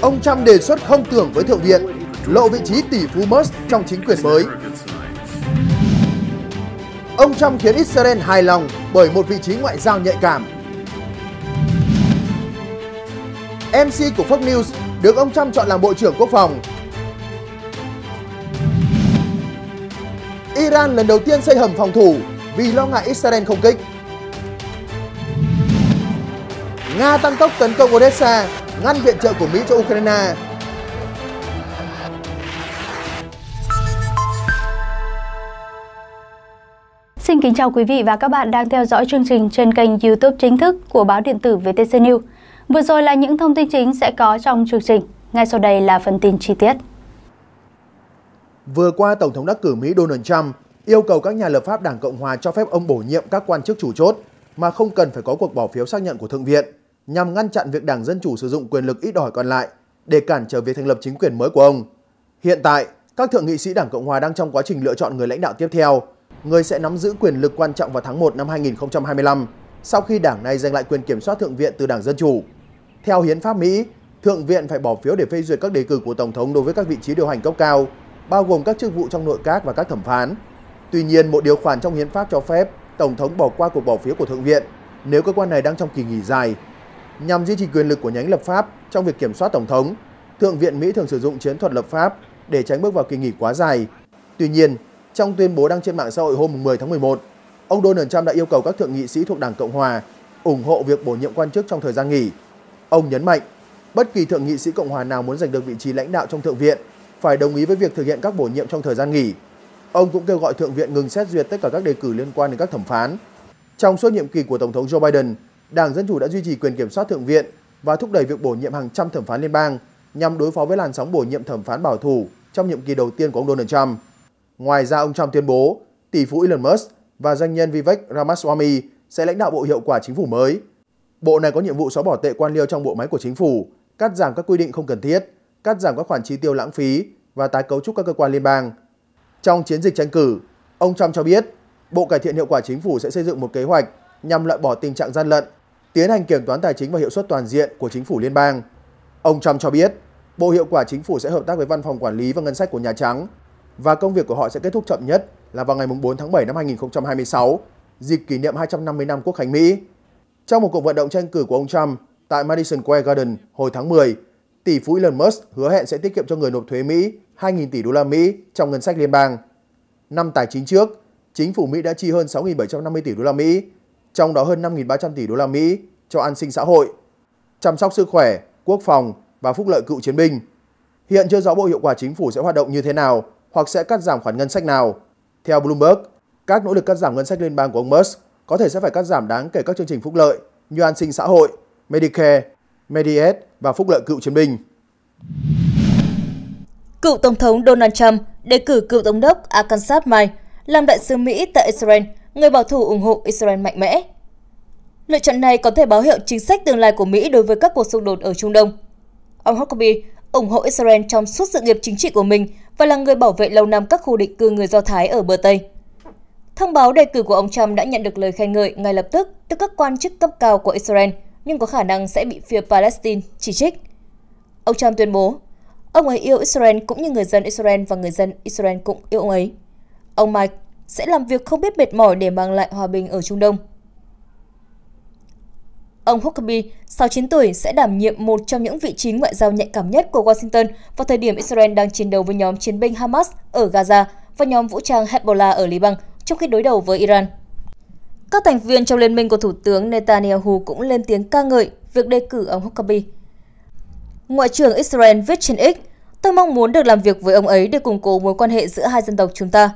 Ông Trump đề xuất không tưởng với Thượng viện, lộ vị trí tỷ phú Musk trong chính quyền mới. Ông Trump khiến Israel hài lòng bởi một vị trí ngoại giao nhạy cảm. MC của Fox News được ông Trump chọn làm Bộ trưởng Quốc phòng. Iran lần đầu tiên xây hầm phòng thủ vì lo ngại Israel không kích. Nga tăng tốc tấn công Odessa ngăn viện trợ của Mỹ cho Ukraine. Xin kính chào quý vị và các bạn đang theo dõi chương trình trên kênh YouTube chính thức của báo điện tử VTC News. Vừa rồi là những thông tin chính sẽ có trong chương trình. Ngay sau đây là phần tin chi tiết. Vừa qua, Tổng thống đắc cử Mỹ Donald Trump yêu cầu các nhà lập pháp Đảng Cộng Hòa cho phép ông bổ nhiệm các quan chức chủ chốt mà không cần phải có cuộc bỏ phiếu xác nhận của Thượng viện nhằm ngăn chặn việc Đảng Dân Chủ sử dụng quyền lực ít ỏi còn lại để cản trở việc thành lập chính quyền mới của ông. Hiện tại, các thượng nghị sĩ Đảng Cộng Hòa đang trong quá trình lựa chọn người lãnh đạo tiếp theo, người sẽ nắm giữ quyền lực quan trọng vào tháng 1 năm 2025 sau khi đảng này giành lại quyền kiểm soát Thượng viện từ Đảng Dân Chủ. Theo Hiến pháp Mỹ, Thượng viện phải bỏ phiếu để phê duyệt các đề cử của Tổng thống đối với các vị trí điều hành cấp cao, bao gồm các chức vụ trong nội các và các thẩm phán. Tuy nhiên, một điều khoản trong Hiến pháp cho phép Tổng thống bỏ qua cuộc bỏ phiếu của Thượng viện nếu cơ quan này đang trong kỳ nghỉ dài Nhằm duy trì quyền lực của nhánh lập pháp trong việc kiểm soát Tổng thống, Thượng viện Mỹ thường sử dụng chiến thuật lập pháp để tránh bước vào kỳ nghỉ quá dài. Tuy nhiên, trong tuyên bố đăng trên mạng xã hội hôm 10 tháng 11, ông Donald Trump đã yêu cầu các thượng nghị sĩ thuộc Đảng Cộng Hòa ủng hộ việc bổ nhiệm quan chức trong thời gian nghỉ. Ông nhấn mạnh, bất kỳ thượng nghị sĩ Cộng Hòa nào muốn giành được vị trí lãnh đạo trong Thượng viện phải đồng ý với việc thực hiện các bổ nhiệm trong thời gian nghỉ. Ông cũng kêu gọi Thượng viện ngừng xét duyệt tất cả các đề cử liên quan đến các thẩm phán. Trong suốt nhiệm kỳ của Tổng thống Joe Biden, Đảng Dân Chủ đã duy trì quyền kiểm soát Thượng viện và thúc đẩy việc bổ nhiệm hàng trăm thẩm phán liên bang nhằm đối phó với làn sóng bổ nhiệm thẩm phán bảo thủ trong nhiệm kỳ đầu tiên của ông Donald Trump. Ngoài ra, ông Trump tuyên bố tỷ phú Elon Musk và doanh nhân Vivek Ramaswamy sẽ lãnh đạo bộ hiệu quả chính phủ mới. Bộ này có nhiệm vụ xóa bỏ tệ quan liêu trong bộ máy của chính phủ, cắt giảm các quy định không cần thiết, cắt giảm các khoản chi tiêu lãng phí và tái cấu trúc các cơ quan liên bang. Trong chiến dịch tranh cử, ông Trump cho biết Bộ Cải thiện hiệu quả chính phủ sẽ xây dựng một kế hoạch nhằm loại bỏ tình trạng gian lận tiến hành kiểm toán tài chính và hiệu suất toàn diện của chính phủ liên bang. Ông Trump cho biết, Bộ Hiệu quả Chính phủ sẽ hợp tác với Văn phòng Quản lý và Ngân sách của Nhà Trắng và công việc của họ sẽ kết thúc chậm nhất là vào ngày 4 tháng 7 năm 2026, dịp kỷ niệm 250 năm Quốc khánh Mỹ. Trong một cuộc vận động tranh cử của ông Trump tại Madison Square Garden hồi tháng 10, tỷ phú Elon Musk hứa hẹn sẽ tiết kiệm cho người nộp thuế Mỹ 2.000 tỷ đô la Mỹ trong ngân sách liên bang. Năm tài chính trước, chính phủ Mỹ đã chi hơn 6.750 tỷ đô la Mỹ trong đó hơn 5.300 tỷ đô la Mỹ cho an sinh xã hội, chăm sóc sức khỏe, quốc phòng và phúc lợi cựu chiến binh. Hiện chưa rõ bộ hiệu quả chính phủ sẽ hoạt động như thế nào hoặc sẽ cắt giảm khoản ngân sách nào. Theo Bloomberg, các nỗ lực cắt giảm ngân sách liên bang của ông Musk có thể sẽ phải cắt giảm đáng kể các chương trình phúc lợi như an sinh xã hội, Medicare, Medicaid và phúc lợi cựu chiến binh. Cựu Tổng thống Donald Trump đề cử cựu Tổng đốc Arkansas Mike làm đại sứ Mỹ tại Israel người bảo thủ ủng hộ Israel mạnh mẽ. Lựa chọn này có thể báo hiệu chính sách tương lai của Mỹ đối với các cuộc xung đột ở Trung Đông. Ông Huckabee ủng hộ Israel trong suốt sự nghiệp chính trị của mình và là người bảo vệ lâu năm các khu định cư người Do Thái ở bờ Tây. Thông báo đề cử của ông Trump đã nhận được lời khen ngợi ngay lập tức từ các quan chức cấp cao của Israel, nhưng có khả năng sẽ bị phía Palestine chỉ trích. Ông Trump tuyên bố, ông ấy yêu Israel cũng như người dân Israel và người dân Israel cũng yêu ông ấy. Ông Mike sẽ làm việc không biết mệt mỏi để mang lại hòa bình ở Trung Đông. Ông Huckabee, 69 tuổi, sẽ đảm nhiệm một trong những vị trí ngoại giao nhạy cảm nhất của Washington vào thời điểm Israel đang chiến đấu với nhóm chiến binh Hamas ở Gaza và nhóm vũ trang Hezbollah ở Liban trong khi đối đầu với Iran. Các thành viên trong liên minh của Thủ tướng Netanyahu cũng lên tiếng ca ngợi việc đề cử ông Huckabee. Ngoại trưởng Israel viết trên X, Tôi mong muốn được làm việc với ông ấy để củng cố mối quan hệ giữa hai dân tộc chúng ta.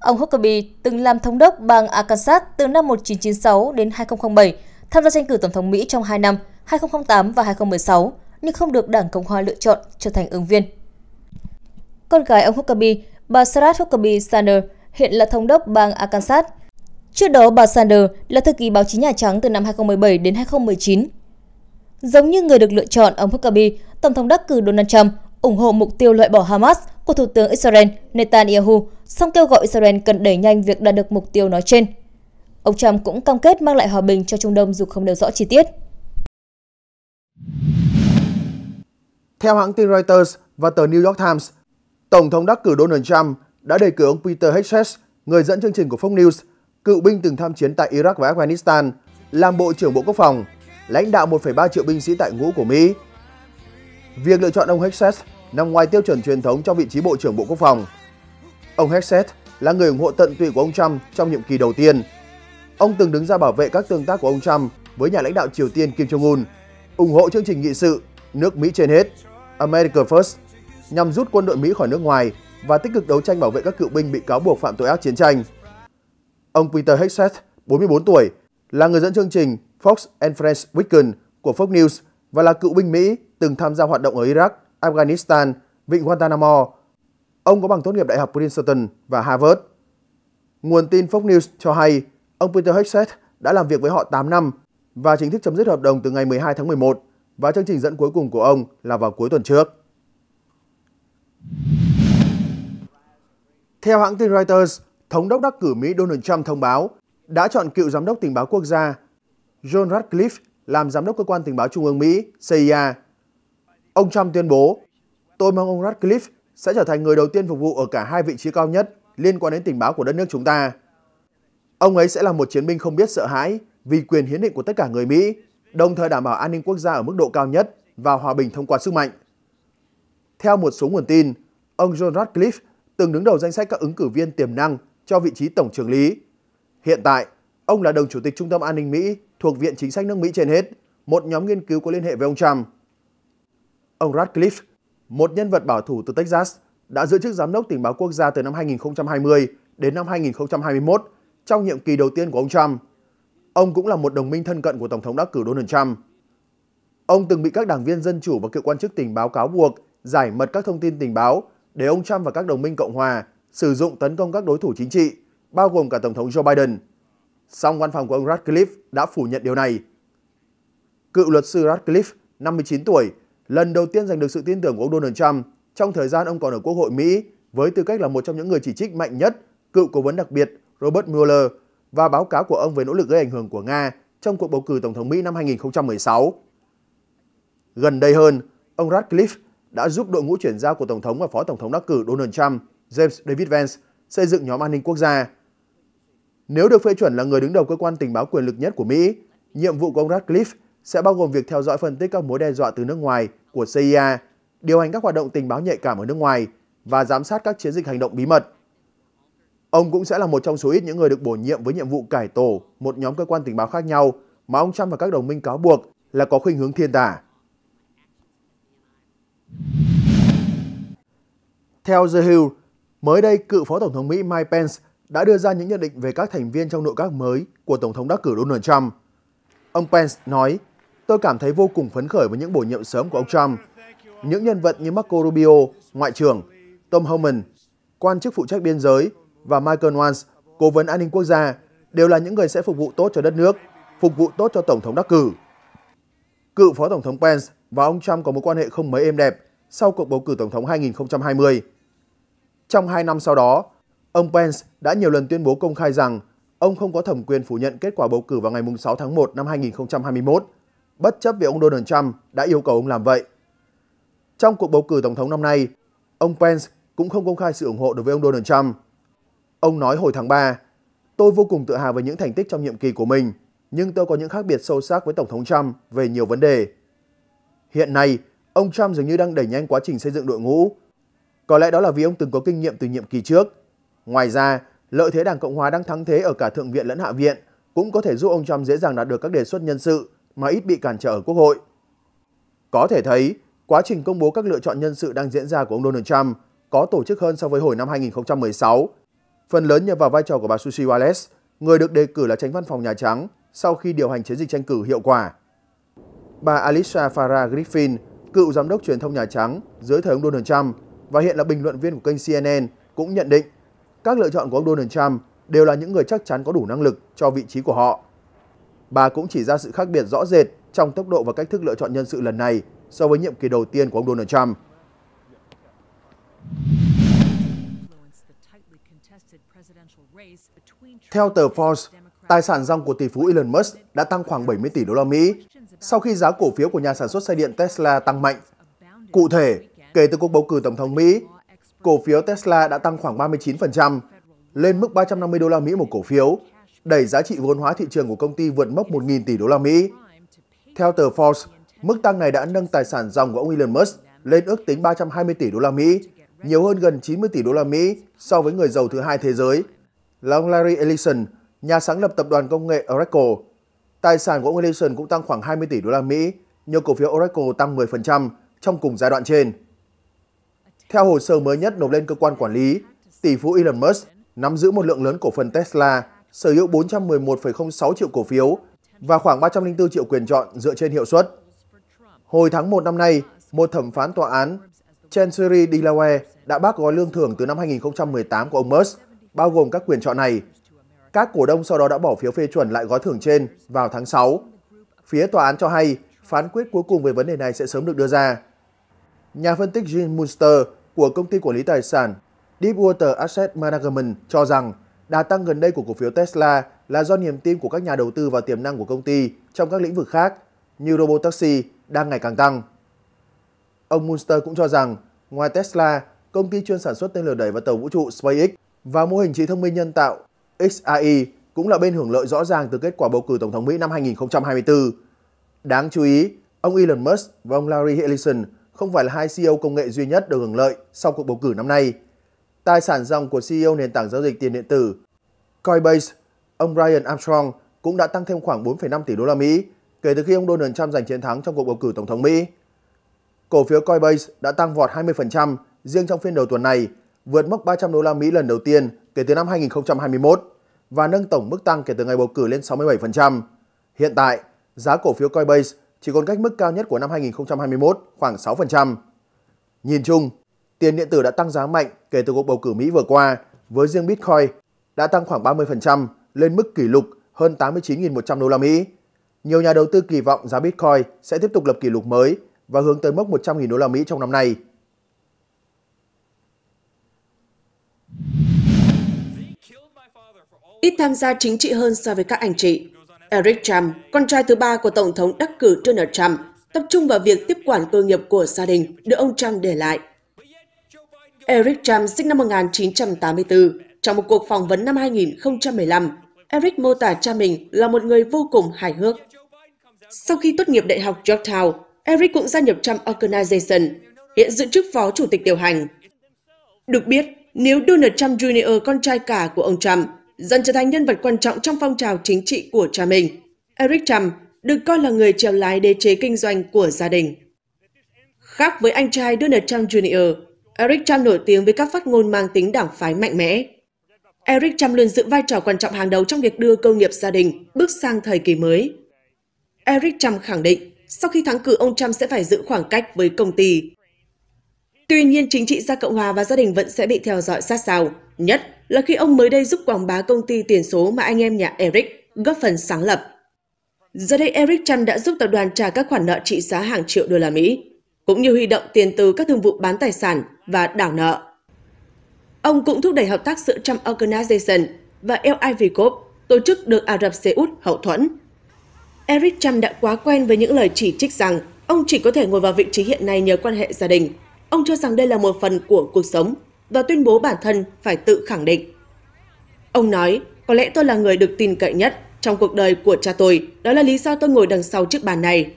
Ông Huckabee từng làm thống đốc bang Arkansas từ năm 1996 đến 2007, tham gia tranh cử tổng thống Mỹ trong 2 năm 2008 và 2016, nhưng không được Đảng Cộng hòa lựa chọn trở thành ứng viên. Con gái ông Huckabee, bà Sarah Huckabee Sanders, hiện là thống đốc bang Arkansas. Trước đó, bà Sanders là thư ký báo chí Nhà Trắng từ năm 2017 đến 2019. Giống như người được lựa chọn, ông Huckabee, Tổng thống đắc cử Donald Trump ủng hộ mục tiêu loại bỏ Hamas của Thủ tướng Israel Netanyahu song kêu gọi Israel cần đẩy nhanh việc đạt được mục tiêu nói trên. Ông Trump cũng cam kết mang lại hòa bình cho Trung Đông dù không nêu rõ chi tiết. Theo hãng tin Reuters và tờ New York Times, Tổng thống đắc cử Donald Trump đã đề cử ông Peter Hedges, người dẫn chương trình của Fox News, cựu binh từng tham chiến tại Iraq và Afghanistan, làm Bộ trưởng Bộ Quốc phòng, lãnh đạo 1,3 triệu binh sĩ tại ngũ của Mỹ. Việc lựa chọn ông Hedges nằm ngoài tiêu chuẩn truyền thống cho vị trí Bộ trưởng Bộ Quốc phòng – Ông Hexet là người ủng hộ tận tụy của ông Trump trong nhiệm kỳ đầu tiên. Ông từng đứng ra bảo vệ các tương tác của ông Trump với nhà lãnh đạo Triều Tiên Kim Jong-un, ủng hộ chương trình nghị sự nước Mỹ trên hết, America First, nhằm rút quân đội Mỹ khỏi nước ngoài và tích cực đấu tranh bảo vệ các cựu binh bị cáo buộc phạm tội ác chiến tranh. Ông Peter Hexet, 44 tuổi, là người dẫn chương trình Fox and Friends Weekend của Fox News và là cựu binh Mỹ từng tham gia hoạt động ở Iraq, Afghanistan, Vịnh Guantanamo Ông có bằng tốt nghiệp Đại học Princeton và Harvard. Nguồn tin Fox News cho hay ông Peter Hexet đã làm việc với họ 8 năm và chính thức chấm dứt hợp đồng từ ngày 12 tháng 11 và chương trình dẫn cuối cùng của ông là vào cuối tuần trước. Theo hãng tin Reuters, Thống đốc đắc cử Mỹ Donald Trump thông báo đã chọn cựu giám đốc tình báo quốc gia John Ratcliffe làm giám đốc cơ quan tình báo trung ương Mỹ CIA. Ông Trump tuyên bố, tôi mong ông Ratcliffe sẽ trở thành người đầu tiên phục vụ ở cả hai vị trí cao nhất liên quan đến tình báo của đất nước chúng ta. Ông ấy sẽ là một chiến binh không biết sợ hãi vì quyền hiến định của tất cả người Mỹ, đồng thời đảm bảo an ninh quốc gia ở mức độ cao nhất và hòa bình thông qua sức mạnh. Theo một số nguồn tin, ông John Radcliffe từng đứng đầu danh sách các ứng cử viên tiềm năng cho vị trí tổng trưởng lý. Hiện tại, ông là đồng chủ tịch Trung tâm An ninh Mỹ thuộc Viện Chính sách nước Mỹ trên hết, một nhóm nghiên cứu có liên hệ với ông Trump. Ông Radcliffe một nhân vật bảo thủ từ Texas, đã giữ chức giám đốc tình báo quốc gia từ năm 2020 đến năm 2021 trong nhiệm kỳ đầu tiên của ông Trump. Ông cũng là một đồng minh thân cận của Tổng thống đắc cử Donald Trump. Ông từng bị các đảng viên dân chủ và cựu quan chức tình báo cáo buộc giải mật các thông tin tình báo để ông Trump và các đồng minh Cộng hòa sử dụng tấn công các đối thủ chính trị, bao gồm cả Tổng thống Joe Biden. Song văn phòng của ông Radcliffe đã phủ nhận điều này. Cựu luật sư Radcliffe, 59 tuổi, lần đầu tiên giành được sự tin tưởng của ông Donald Trump trong thời gian ông còn ở Quốc hội Mỹ với tư cách là một trong những người chỉ trích mạnh nhất cựu cố vấn đặc biệt Robert Mueller và báo cáo của ông về nỗ lực gây ảnh hưởng của Nga trong cuộc bầu cử Tổng thống Mỹ năm 2016. Gần đây hơn, ông Radcliffe đã giúp đội ngũ chuyển giao của Tổng thống và Phó Tổng thống đắc cử Donald Trump, James David Vance, xây dựng nhóm an ninh quốc gia. Nếu được phê chuẩn là người đứng đầu cơ quan tình báo quyền lực nhất của Mỹ, nhiệm vụ của ông Radcliffe sẽ bao gồm việc theo dõi phân tích các mối đe dọa từ nước ngoài của CIA, điều hành các hoạt động tình báo nhạy cảm ở nước ngoài và giám sát các chiến dịch hành động bí mật. Ông cũng sẽ là một trong số ít những người được bổ nhiệm với nhiệm vụ cải tổ một nhóm cơ quan tình báo khác nhau mà ông Trump và các đồng minh cáo buộc là có khuynh hướng thiên tả. Theo The Hill, mới đây cựu Phó Tổng thống Mỹ Mike Pence đã đưa ra những nhận định về các thành viên trong nội các mới của Tổng thống đắc cử Donald Trump. Ông Pence nói, Tôi cảm thấy vô cùng phấn khởi với những bổ nhiệm sớm của ông Trump. Những nhân vật như Marco Rubio, Ngoại trưởng, Tom Homan, quan chức phụ trách biên giới và Michael Waltz, Cố vấn an ninh quốc gia, đều là những người sẽ phục vụ tốt cho đất nước, phục vụ tốt cho Tổng thống đắc cử. Cựu Phó Tổng thống Pence và ông Trump có mối quan hệ không mấy êm đẹp sau cuộc bầu cử Tổng thống 2020. Trong hai năm sau đó, ông Pence đã nhiều lần tuyên bố công khai rằng ông không có thẩm quyền phủ nhận kết quả bầu cử vào ngày 6 tháng 1 năm 2021 bất chấp việc ông Donald Trump đã yêu cầu ông làm vậy. Trong cuộc bầu cử tổng thống năm nay, ông Pence cũng không công khai sự ủng hộ đối với ông Donald Trump. Ông nói hồi tháng 3, tôi vô cùng tự hào về những thành tích trong nhiệm kỳ của mình, nhưng tôi có những khác biệt sâu sắc với Tổng thống Trump về nhiều vấn đề. Hiện nay, ông Trump dường như đang đẩy nhanh quá trình xây dựng đội ngũ. Có lẽ đó là vì ông từng có kinh nghiệm từ nhiệm kỳ trước. Ngoài ra, lợi thế Đảng Cộng Hòa đang thắng thế ở cả Thượng viện lẫn Hạ viện cũng có thể giúp ông Trump dễ dàng đạt được các đề xuất nhân sự mà ít bị cản trở ở Quốc hội. Có thể thấy, quá trình công bố các lựa chọn nhân sự đang diễn ra của ông Donald Trump có tổ chức hơn so với hồi năm 2016. Phần lớn nhờ vào vai trò của bà Susie Wallace, người được đề cử là tránh văn phòng Nhà Trắng sau khi điều hành chiến dịch tranh cử hiệu quả. Bà Alicia Farah Griffin, cựu giám đốc truyền thông Nhà Trắng dưới thời ông Donald Trump và hiện là bình luận viên của kênh CNN cũng nhận định các lựa chọn của ông Donald Trump đều là những người chắc chắn có đủ năng lực cho vị trí của họ. Bà cũng chỉ ra sự khác biệt rõ rệt trong tốc độ và cách thức lựa chọn nhân sự lần này so với nhiệm kỳ đầu tiên của ông Donald Trump. Theo tờ Forbes, tài sản ròng của tỷ phú Elon Musk đã tăng khoảng 70 tỷ đô la Mỹ sau khi giá cổ phiếu của nhà sản xuất xe điện Tesla tăng mạnh. Cụ thể, kể từ cuộc bầu cử tổng thống Mỹ, cổ phiếu Tesla đã tăng khoảng 39%, lên mức 350 đô la Mỹ một cổ phiếu đẩy giá trị vốn hóa thị trường của công ty vượt mốc 1.000 tỷ đô la Mỹ. Theo tờ Forbes, mức tăng này đã nâng tài sản dòng của ông Elon Musk lên ước tính 320 tỷ đô la Mỹ, nhiều hơn gần 90 tỷ đô la Mỹ so với người giàu thứ hai thế giới, là ông Larry Ellison, nhà sáng lập tập đoàn công nghệ Oracle. Tài sản của ông Ellison cũng tăng khoảng 20 tỷ đô la Mỹ, nhiều cổ phiếu Oracle tăng 10% trong cùng giai đoạn trên. Theo hồ sơ mới nhất nộp lên cơ quan quản lý, tỷ phú Elon Musk nắm giữ một lượng lớn cổ phần Tesla sở hữu 411,06 triệu cổ phiếu và khoảng 304 triệu quyền chọn dựa trên hiệu suất. Hồi tháng 1 năm nay, một thẩm phán tòa án Chancery Delaware đã bác gói lương thưởng từ năm 2018 của ông Musk, bao gồm các quyền chọn này. Các cổ đông sau đó đã bỏ phiếu phê chuẩn lại gói thưởng trên vào tháng 6. Phía tòa án cho hay phán quyết cuối cùng về vấn đề này sẽ sớm được đưa ra. Nhà phân tích Jim Munster của công ty quản lý tài sản Deepwater Asset Management cho rằng Đà tăng gần đây của cổ phiếu Tesla là do niềm tin của các nhà đầu tư vào tiềm năng của công ty trong các lĩnh vực khác như robot taxi đang ngày càng tăng. Ông Munster cũng cho rằng, ngoài Tesla, công ty chuyên sản xuất tên lửa đẩy và tàu vũ trụ SpaceX và mô hình trí thông minh nhân tạo XAI cũng là bên hưởng lợi rõ ràng từ kết quả bầu cử Tổng thống Mỹ năm 2024. Đáng chú ý, ông Elon Musk và ông Larry Ellison không phải là hai CEO công nghệ duy nhất được hưởng lợi sau cuộc bầu cử năm nay tài sản dòng của CEO nền tảng giao dịch tiền điện tử Coinbase, ông Brian Armstrong cũng đã tăng thêm khoảng 4,5 tỷ đô la Mỹ kể từ khi ông Donald Trump giành chiến thắng trong cuộc bầu cử tổng thống Mỹ. Cổ phiếu Coinbase đã tăng vọt 20% riêng trong phiên đầu tuần này, vượt mốc 300 đô la Mỹ lần đầu tiên kể từ năm 2021 và nâng tổng mức tăng kể từ ngày bầu cử lên 67%. Hiện tại, giá cổ phiếu Coinbase chỉ còn cách mức cao nhất của năm 2021 khoảng 6%. Nhìn chung, tiền điện tử đã tăng giá mạnh kể từ cuộc bầu cử Mỹ vừa qua, với riêng Bitcoin đã tăng khoảng 30% lên mức kỷ lục hơn 89.100 đô la Mỹ. Nhiều nhà đầu tư kỳ vọng giá Bitcoin sẽ tiếp tục lập kỷ lục mới và hướng tới mốc 100.000 đô la Mỹ trong năm nay. Ít tham gia chính trị hơn so với các anh chị. Eric Trump, con trai thứ ba của Tổng thống đắc cử Donald Trump, tập trung vào việc tiếp quản cơ nghiệp của gia đình được ông Trump để lại – Eric Trump sinh năm 1984. Trong một cuộc phỏng vấn năm 2015, Eric mô tả cha mình là một người vô cùng hài hước. Sau khi tốt nghiệp Đại học Georgetown, Eric cũng gia nhập Trump Organization, hiện giữ chức phó chủ tịch điều hành. Được biết, nếu Donald Trump Jr. con trai cả của ông Trump dần trở thành nhân vật quan trọng trong phong trào chính trị của cha mình, Eric Trump được coi là người trèo lái đế chế kinh doanh của gia đình. Khác với anh trai Donald Trump Jr., Eric Trump nổi tiếng với các phát ngôn mang tính đảng phái mạnh mẽ. Eric Trump luôn giữ vai trò quan trọng hàng đầu trong việc đưa công nghiệp gia đình bước sang thời kỳ mới. Eric Trump khẳng định, sau khi thắng cử ông Trump sẽ phải giữ khoảng cách với công ty. Tuy nhiên, chính trị gia Cộng hòa và gia đình vẫn sẽ bị theo dõi sát sao, nhất là khi ông mới đây giúp quảng bá công ty tiền số mà anh em nhà Eric góp phần sáng lập. Giờ đây Eric Trump đã giúp tập đoàn trả các khoản nợ trị giá hàng triệu đô la Mỹ, cũng như huy động tiền từ các thương vụ bán tài sản và đảo nợ. Ông cũng thúc đẩy hợp tác giữa Trump Organization và LIVCOP, tổ chức được Ả Rập Xê Út hậu thuẫn. Eric Trump đã quá quen với những lời chỉ trích rằng ông chỉ có thể ngồi vào vị trí hiện nay nhờ quan hệ gia đình. Ông cho rằng đây là một phần của cuộc sống và tuyên bố bản thân phải tự khẳng định. Ông nói, có lẽ tôi là người được tin cậy nhất trong cuộc đời của cha tôi, đó là lý do tôi ngồi đằng sau chiếc bàn này.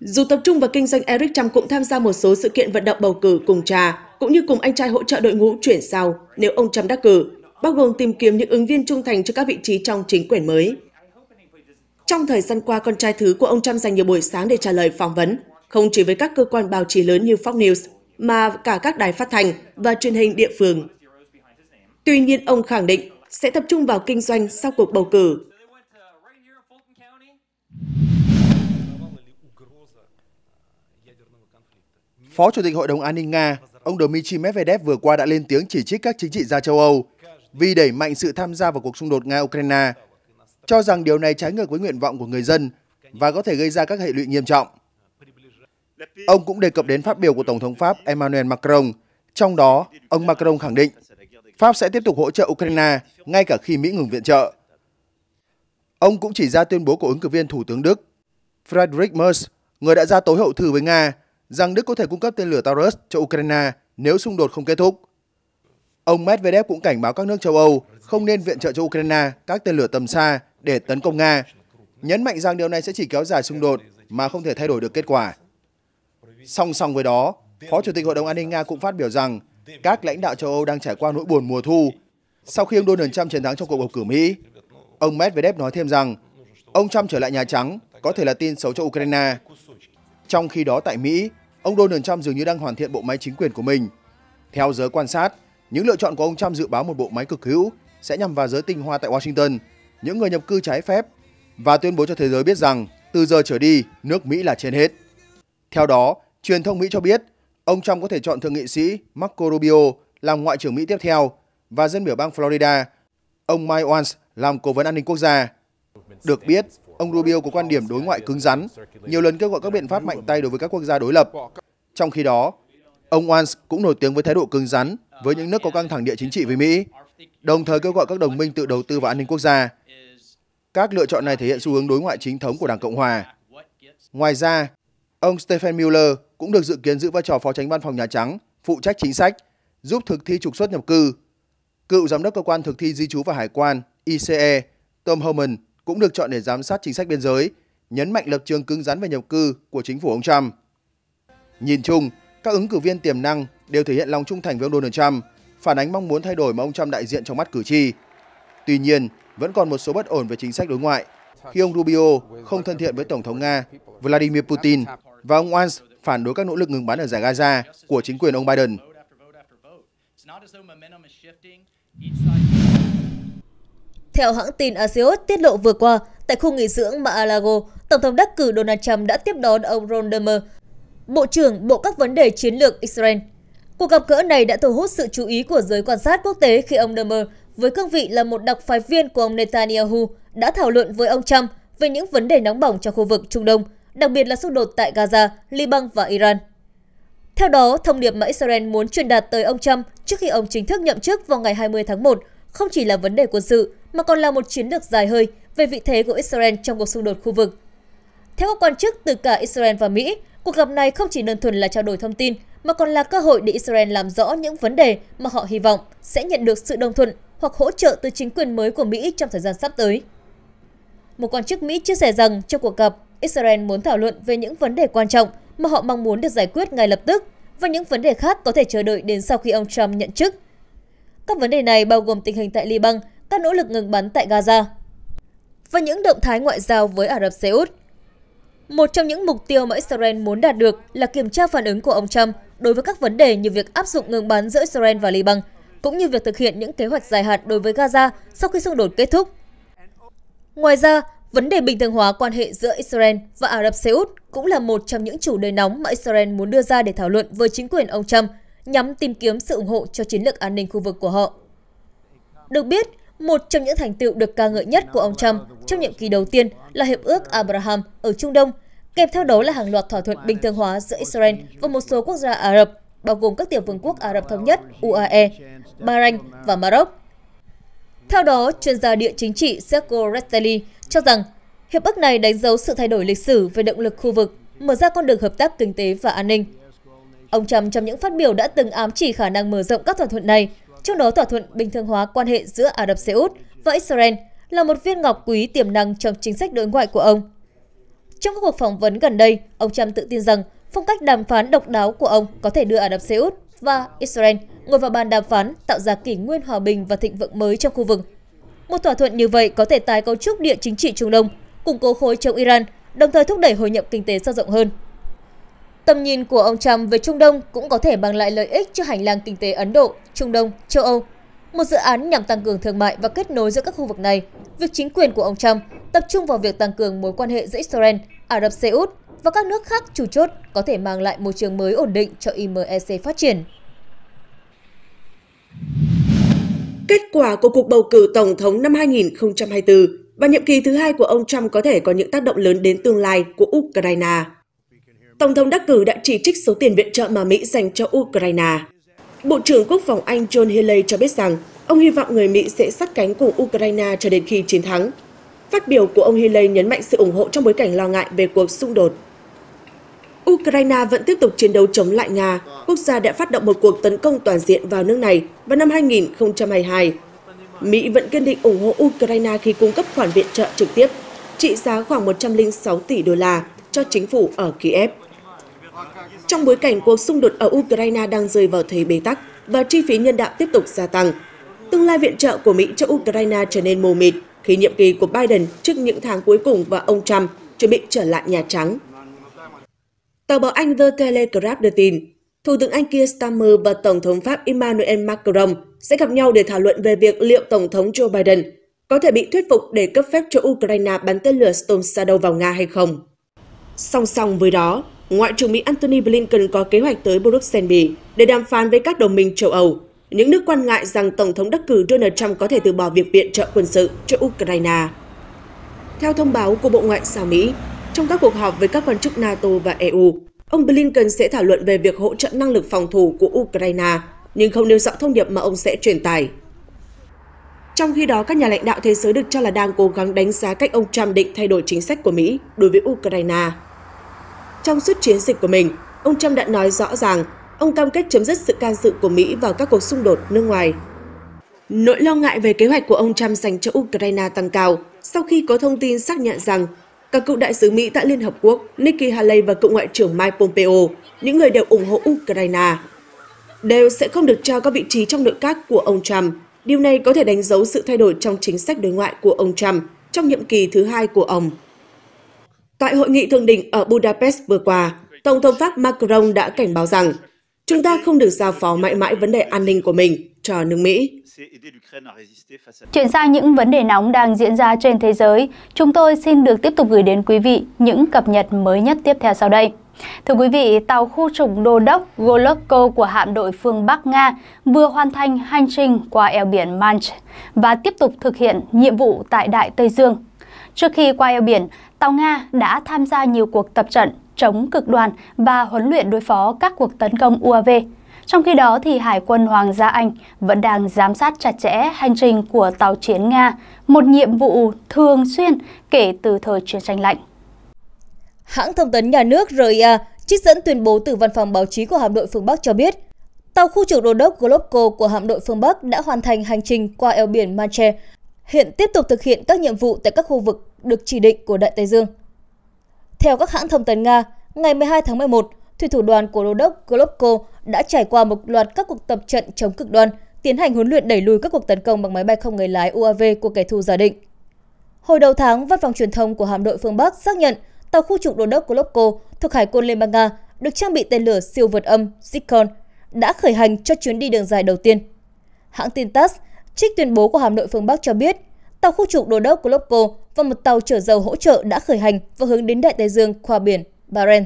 Dù tập trung vào kinh doanh, Eric Trump cũng tham gia một số sự kiện vận động bầu cử cùng cha cũng như cùng anh trai hỗ trợ đội ngũ chuyển giao nếu ông Trump đắc cử, bao gồm tìm kiếm những ứng viên trung thành cho các vị trí trong chính quyền mới. Trong thời gian qua, con trai thứ của ông Trump dành nhiều buổi sáng để trả lời phỏng vấn, không chỉ với các cơ quan báo chí lớn như Fox News, mà cả các đài phát thanh và truyền hình địa phương. Tuy nhiên, ông khẳng định sẽ tập trung vào kinh doanh sau cuộc bầu cử. Phó Chủ tịch Hội đồng An ninh Nga ông Dmitry Medvedev vừa qua đã lên tiếng chỉ trích các chính trị gia châu Âu vì đẩy mạnh sự tham gia vào cuộc xung đột Nga-Ukraine, cho rằng điều này trái ngược với nguyện vọng của người dân và có thể gây ra các hệ lụy nghiêm trọng. Ông cũng đề cập đến phát biểu của Tổng thống Pháp Emmanuel Macron, trong đó ông Macron khẳng định Pháp sẽ tiếp tục hỗ trợ Ukraine ngay cả khi Mỹ ngừng viện trợ. Ông cũng chỉ ra tuyên bố của ứng cử viên Thủ tướng Đức Friedrich Merz, người đã ra tối hậu thư với Nga, rằng Đức có thể cung cấp tên lửa Taurus cho Ukraine nếu xung đột không kết thúc. Ông Medvedev cũng cảnh báo các nước châu Âu không nên viện trợ cho Ukraine các tên lửa tầm xa để tấn công Nga, nhấn mạnh rằng điều này sẽ chỉ kéo dài xung đột mà không thể thay đổi được kết quả. Song song với đó, Phó Chủ tịch Hội đồng An ninh Nga cũng phát biểu rằng các lãnh đạo châu Âu đang trải qua nỗi buồn mùa thu sau khi ông Donald Trump chiến thắng trong cuộc bầu cử Mỹ. Ông Medvedev nói thêm rằng ông Trump trở lại Nhà Trắng có thể là tin xấu cho Ukraine trong khi đó tại Mỹ, ông Donald Trump dường như đang hoàn thiện bộ máy chính quyền của mình. Theo giới quan sát, những lựa chọn của ông Trump dự báo một bộ máy cực hữu sẽ nhằm vào giới tinh hoa tại Washington, những người nhập cư trái phép và tuyên bố cho thế giới biết rằng từ giờ trở đi, nước Mỹ là trên hết. Theo đó, truyền thông Mỹ cho biết ông Trump có thể chọn thượng nghị sĩ Marco Rubio làm ngoại trưởng Mỹ tiếp theo và dân biểu bang Florida, ông Mike Wance làm cố vấn an ninh quốc gia. Được biết, Ông Rubio có quan điểm đối ngoại cứng rắn, nhiều lần kêu gọi các biện pháp mạnh tay đối với các quốc gia đối lập. Trong khi đó, ông Walz cũng nổi tiếng với thái độ cứng rắn với những nước có căng thẳng địa chính trị với Mỹ, đồng thời kêu gọi các đồng minh tự đầu tư vào an ninh quốc gia. Các lựa chọn này thể hiện xu hướng đối ngoại chính thống của Đảng Cộng Hòa. Ngoài ra, ông Stephen Miller cũng được dự kiến giữ vai trò phó tránh văn phòng Nhà Trắng, phụ trách chính sách, giúp thực thi trục xuất nhập cư. Cựu giám đốc cơ quan thực thi di trú và hải quan ICE Tom Homan cũng được chọn để giám sát chính sách biên giới, nhấn mạnh lập trường cứng rắn về nhập cư của chính phủ ông Trump. Nhìn chung, các ứng cử viên tiềm năng đều thể hiện lòng trung thành với ông Donald Trump, phản ánh mong muốn thay đổi mà ông Trump đại diện trong mắt cử tri. Tuy nhiên, vẫn còn một số bất ổn về chính sách đối ngoại khi ông Rubio không thân thiện với Tổng thống Nga Vladimir Putin và ông Walz phản đối các nỗ lực ngừng bắn ở giải Gaza của chính quyền ông Biden. Theo hãng tin Axios tiết lộ vừa qua, tại khu nghỉ dưỡng Mar-a-Lago, Tổng thống đắc cử Donald Trump đã tiếp đón ông Ron Dermer, Bộ trưởng Bộ các vấn đề chiến lược Israel. Cuộc gặp gỡ này đã thu hút sự chú ý của giới quan sát quốc tế khi ông Dermer, với cương vị là một đặc phái viên của ông Netanyahu, đã thảo luận với ông Trump về những vấn đề nóng bỏng trong khu vực Trung Đông, đặc biệt là xung đột tại Gaza, Liban và Iran. Theo đó, thông điệp mà Israel muốn truyền đạt tới ông Trump trước khi ông chính thức nhậm chức vào ngày 20 tháng 1 không chỉ là vấn đề quân sự, mà còn là một chiến lược dài hơi về vị thế của Israel trong cuộc xung đột khu vực. Theo các quan chức từ cả Israel và Mỹ, cuộc gặp này không chỉ đơn thuần là trao đổi thông tin mà còn là cơ hội để Israel làm rõ những vấn đề mà họ hy vọng sẽ nhận được sự đồng thuận hoặc hỗ trợ từ chính quyền mới của Mỹ trong thời gian sắp tới. Một quan chức Mỹ chia sẻ rằng trong cuộc gặp, Israel muốn thảo luận về những vấn đề quan trọng mà họ mong muốn được giải quyết ngay lập tức và những vấn đề khác có thể chờ đợi đến sau khi ông Trump nhận chức. Các vấn đề này bao gồm tình hình tại Liban các nỗ lực ngừng bắn tại Gaza và những động thái ngoại giao với Ả Rập Xê Út. Một trong những mục tiêu mà Israel muốn đạt được là kiểm tra phản ứng của ông Trump đối với các vấn đề như việc áp dụng ngừng bắn giữa Israel và Liban, cũng như việc thực hiện những kế hoạch dài hạn đối với Gaza sau khi xung đột kết thúc. Ngoài ra, vấn đề bình thường hóa quan hệ giữa Israel và Ả Rập Xê Út cũng là một trong những chủ đề nóng mà Israel muốn đưa ra để thảo luận với chính quyền ông Trump nhằm tìm kiếm sự ủng hộ cho chiến lược an ninh khu vực của họ. Được biết, một trong những thành tựu được ca ngợi nhất của ông Trump trong nhiệm kỳ đầu tiên là Hiệp ước Abraham ở Trung Đông, kèm theo đó là hàng loạt thỏa thuận bình thường hóa giữa Israel và một số quốc gia Ả Rập, bao gồm các tiểu vương quốc Ả Rập Thống Nhất, UAE, Bahrain và Maroc. Theo đó, chuyên gia địa chính trị Sergio Restelli cho rằng hiệp ước này đánh dấu sự thay đổi lịch sử về động lực khu vực, mở ra con đường hợp tác kinh tế và an ninh. Ông Trump trong những phát biểu đã từng ám chỉ khả năng mở rộng các thỏa thuận này trong đó thỏa thuận bình thường hóa quan hệ giữa Ả Rập Xê Út và Israel là một viên ngọc quý tiềm năng trong chính sách đối ngoại của ông. Trong các cuộc phỏng vấn gần đây, ông Trump tự tin rằng phong cách đàm phán độc đáo của ông có thể đưa Ả Rập Xê Út và Israel ngồi vào bàn đàm phán tạo ra kỷ nguyên hòa bình và thịnh vượng mới trong khu vực. Một thỏa thuận như vậy có thể tái cấu trúc địa chính trị Trung Đông, củng cố khối chống Iran, đồng thời thúc đẩy hội nhập kinh tế sâu rộng hơn. Tầm nhìn của ông Trump về Trung Đông cũng có thể mang lại lợi ích cho hành lang kinh tế Ấn Độ, Trung Đông, châu Âu. Một dự án nhằm tăng cường thương mại và kết nối giữa các khu vực này, việc chính quyền của ông Trump tập trung vào việc tăng cường mối quan hệ giữa Israel, Ả Rập Xê Út và các nước khác chủ chốt có thể mang lại môi trường mới ổn định cho IMEC phát triển. Kết quả của cuộc bầu cử Tổng thống năm 2024 và nhiệm kỳ thứ hai của ông Trump có thể có những tác động lớn đến tương lai của Ukraine. Tổng thống đắc cử đã chỉ trích số tiền viện trợ mà Mỹ dành cho Ukraine. Bộ trưởng Quốc phòng Anh John Healey cho biết rằng ông hy vọng người Mỹ sẽ sát cánh cùng Ukraine cho đến khi chiến thắng. Phát biểu của ông Healey nhấn mạnh sự ủng hộ trong bối cảnh lo ngại về cuộc xung đột. Ukraine vẫn tiếp tục chiến đấu chống lại Nga. Quốc gia đã phát động một cuộc tấn công toàn diện vào nước này vào năm 2022. Mỹ vẫn kiên định ủng hộ Ukraine khi cung cấp khoản viện trợ trực tiếp trị giá khoảng 106 tỷ đô la cho chính phủ ở Kiev trong bối cảnh cuộc xung đột ở Ukraine đang rơi vào thế bế tắc và chi phí nhân đạo tiếp tục gia tăng. Tương lai viện trợ của Mỹ cho Ukraine trở nên mù mịt khi nhiệm kỳ của Biden trước những tháng cuối cùng và ông Trump chuẩn bị trở lại Nhà Trắng. Tờ báo Anh The Telegraph đưa tin, Thủ tướng Anh Keir Starmer và Tổng thống Pháp Emmanuel Macron sẽ gặp nhau để thảo luận về việc liệu Tổng thống Joe Biden có thể bị thuyết phục để cấp phép cho Ukraine bắn tên lửa Storm Shadow vào Nga hay không. Song song với đó, Ngoại trưởng Mỹ Antony Blinken có kế hoạch tới Bruxelles để đàm phán với các đồng minh châu Âu. Những nước quan ngại rằng Tổng thống đắc cử Donald Trump có thể từ bỏ việc viện trợ quân sự cho Ukraine. Theo thông báo của Bộ Ngoại giao Mỹ, trong các cuộc họp với các quan chức NATO và EU, ông Blinken sẽ thảo luận về việc hỗ trợ năng lực phòng thủ của Ukraine, nhưng không nêu rõ thông điệp mà ông sẽ truyền tải. Trong khi đó, các nhà lãnh đạo thế giới được cho là đang cố gắng đánh giá cách ông Trump định thay đổi chính sách của Mỹ đối với Ukraine. Trong suốt chiến dịch của mình, ông Trump đã nói rõ ràng ông cam kết chấm dứt sự can dự của Mỹ vào các cuộc xung đột nước ngoài. Nỗi lo ngại về kế hoạch của ông Trump dành cho Ukraine tăng cao sau khi có thông tin xác nhận rằng các cựu đại sứ Mỹ tại Liên Hợp Quốc Nikki Haley và cựu ngoại trưởng Mike Pompeo, những người đều ủng hộ Ukraine, đều sẽ không được cho các vị trí trong nội các của ông Trump. Điều này có thể đánh dấu sự thay đổi trong chính sách đối ngoại của ông Trump trong nhiệm kỳ thứ hai của ông. Tại hội nghị thượng đỉnh ở Budapest vừa qua, Tổng thống Pháp Macron đã cảnh báo rằng chúng ta không được giao phó mãi mãi vấn đề an ninh của mình cho nước Mỹ. Chuyển sang những vấn đề nóng đang diễn ra trên thế giới, chúng tôi xin được tiếp tục gửi đến quý vị những cập nhật mới nhất tiếp theo sau đây. Thưa quý vị, tàu khu trục đô đốc Golovko của hạm đội phương Bắc Nga vừa hoàn thành hành trình qua eo biển Manch và tiếp tục thực hiện nhiệm vụ tại Đại Tây Dương. Trước khi qua eo biển, tàu Nga đã tham gia nhiều cuộc tập trận chống cực đoan và huấn luyện đối phó các cuộc tấn công UAV. Trong khi đó, thì Hải quân Hoàng gia Anh vẫn đang giám sát chặt chẽ hành trình của tàu chiến Nga, một nhiệm vụ thường xuyên kể từ thời chiến tranh lạnh. Hãng thông tấn nhà nước RIA trích dẫn tuyên bố từ văn phòng báo chí của hạm đội phương Bắc cho biết, tàu khu trục đồ đốc Globco của hạm đội phương Bắc đã hoàn thành hành trình qua eo biển Manche hiện tiếp tục thực hiện các nhiệm vụ tại các khu vực được chỉ định của Đại Tây Dương. Theo các hãng thông tấn Nga, ngày 12 tháng 11, thủy thủ đoàn của đô đốc Globko đã trải qua một loạt các cuộc tập trận chống cực đoan, tiến hành huấn luyện đẩy lùi các cuộc tấn công bằng máy bay không người lái UAV của kẻ thù giả định. Hồi đầu tháng, văn phòng truyền thông của hạm đội phương Bắc xác nhận tàu khu trục đô đốc Globko thuộc Hải quân Liên bang Nga được trang bị tên lửa siêu vượt âm Zircon đã khởi hành cho chuyến đi đường dài đầu tiên. Hãng tin TASS Trích tuyên bố của Hà Nội phương Bắc cho biết, tàu khu trục đô đốc Globco và một tàu chở dầu hỗ trợ đã khởi hành và hướng đến Đại Tây Dương qua biển Bahrain.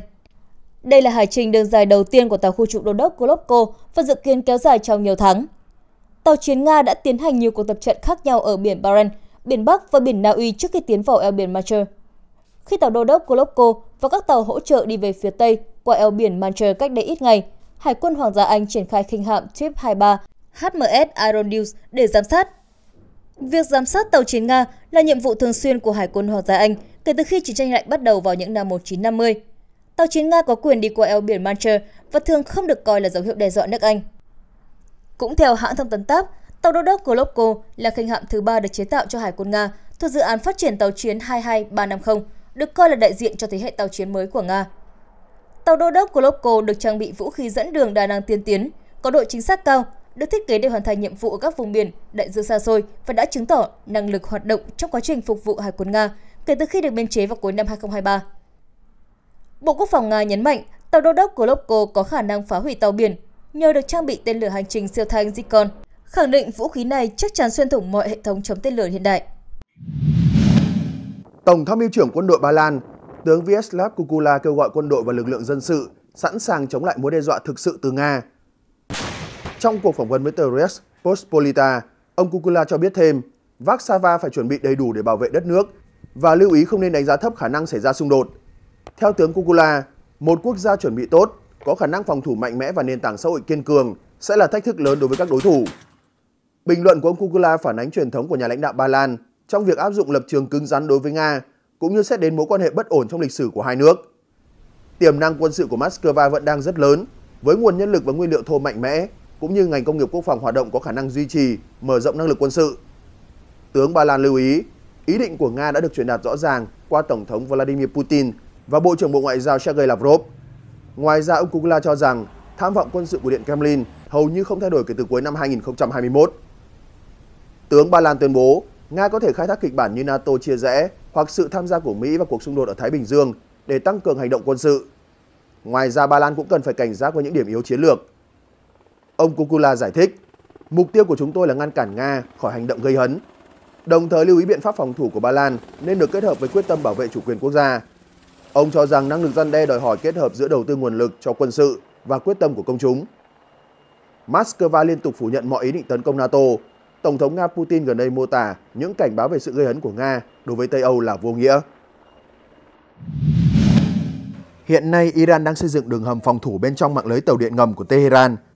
Đây là hải trình đường dài đầu tiên của tàu khu trục đô đốc Globco và dự kiến kéo dài trong nhiều tháng. Tàu chiến Nga đã tiến hành nhiều cuộc tập trận khác nhau ở biển Bahrain, biển Bắc và biển Na Uy trước khi tiến vào eo biển Mancher. Khi tàu đô đốc Globco và các tàu hỗ trợ đi về phía Tây qua eo biển Mancher cách đây ít ngày, Hải quân Hoàng gia Anh triển khai khinh hạm Trip 23 HMS Aeronews để giám sát. Việc giám sát tàu chiến Nga là nhiệm vụ thường xuyên của Hải quân Hoàng gia Anh kể từ khi chiến tranh lạnh bắt đầu vào những năm 1950. Tàu chiến Nga có quyền đi qua eo biển Mancher và thường không được coi là dấu hiệu đe dọa nước Anh. Cũng theo hãng thông tấn TASS, tàu đô đốc Kolobko là khinh hạm thứ ba được chế tạo cho Hải quân Nga thuộc dự án phát triển tàu chiến 22350, được coi là đại diện cho thế hệ tàu chiến mới của Nga. Tàu đô đốc Kolobko được trang bị vũ khí dẫn đường đa năng tiên tiến, có độ chính xác cao được thiết kế để hoàn thành nhiệm vụ ở các vùng biển đại dương xa xôi và đã chứng tỏ năng lực hoạt động trong quá trình phục vụ Hải quân Nga kể từ khi được biên chế vào cuối năm 2023. Bộ Quốc phòng Nga nhấn mạnh tàu đô đốc Kolobko có khả năng phá hủy tàu biển nhờ được trang bị tên lửa hành trình siêu thanh Zircon, khẳng định vũ khí này chắc chắn xuyên thủng mọi hệ thống chống tên lửa hiện đại. Tổng tham mưu trưởng quân đội Ba Lan, tướng Vyacheslav Kukula kêu gọi quân đội và lực lượng dân sự sẵn sàng chống lại mối đe dọa thực sự từ Nga trong cuộc phỏng vấn với tờ Res Postpolita, ông Kukula cho biết thêm, Vaksava phải chuẩn bị đầy đủ để bảo vệ đất nước và lưu ý không nên đánh giá thấp khả năng xảy ra xung đột. Theo tướng Kukula, một quốc gia chuẩn bị tốt, có khả năng phòng thủ mạnh mẽ và nền tảng xã hội kiên cường sẽ là thách thức lớn đối với các đối thủ. Bình luận của ông Kukula phản ánh truyền thống của nhà lãnh đạo Ba Lan trong việc áp dụng lập trường cứng rắn đối với Nga, cũng như xét đến mối quan hệ bất ổn trong lịch sử của hai nước. Tiềm năng quân sự của Moscow vẫn đang rất lớn, với nguồn nhân lực và nguyên liệu thô mạnh mẽ cũng như ngành công nghiệp quốc phòng hoạt động có khả năng duy trì, mở rộng năng lực quân sự. Tướng Ba Lan lưu ý, ý định của Nga đã được truyền đạt rõ ràng qua Tổng thống Vladimir Putin và Bộ trưởng Bộ Ngoại giao Sergei Lavrov. Ngoài ra, ông Kukla cho rằng tham vọng quân sự của Điện Kremlin hầu như không thay đổi kể từ cuối năm 2021. Tướng Ba Lan tuyên bố Nga có thể khai thác kịch bản như NATO chia rẽ hoặc sự tham gia của Mỹ vào cuộc xung đột ở Thái Bình Dương để tăng cường hành động quân sự. Ngoài ra, Ba Lan cũng cần phải cảnh giác với những điểm yếu chiến lược Ông Kukula giải thích, mục tiêu của chúng tôi là ngăn cản Nga khỏi hành động gây hấn, đồng thời lưu ý biện pháp phòng thủ của Ba Lan nên được kết hợp với quyết tâm bảo vệ chủ quyền quốc gia. Ông cho rằng năng lực gian đe đòi hỏi kết hợp giữa đầu tư nguồn lực cho quân sự và quyết tâm của công chúng. Moscow liên tục phủ nhận mọi ý định tấn công NATO. Tổng thống Nga Putin gần đây mô tả những cảnh báo về sự gây hấn của Nga đối với Tây Âu là vô nghĩa. Hiện nay, Iran đang xây dựng đường hầm phòng thủ bên trong mạng lưới tàu điện ngầm của Tehran –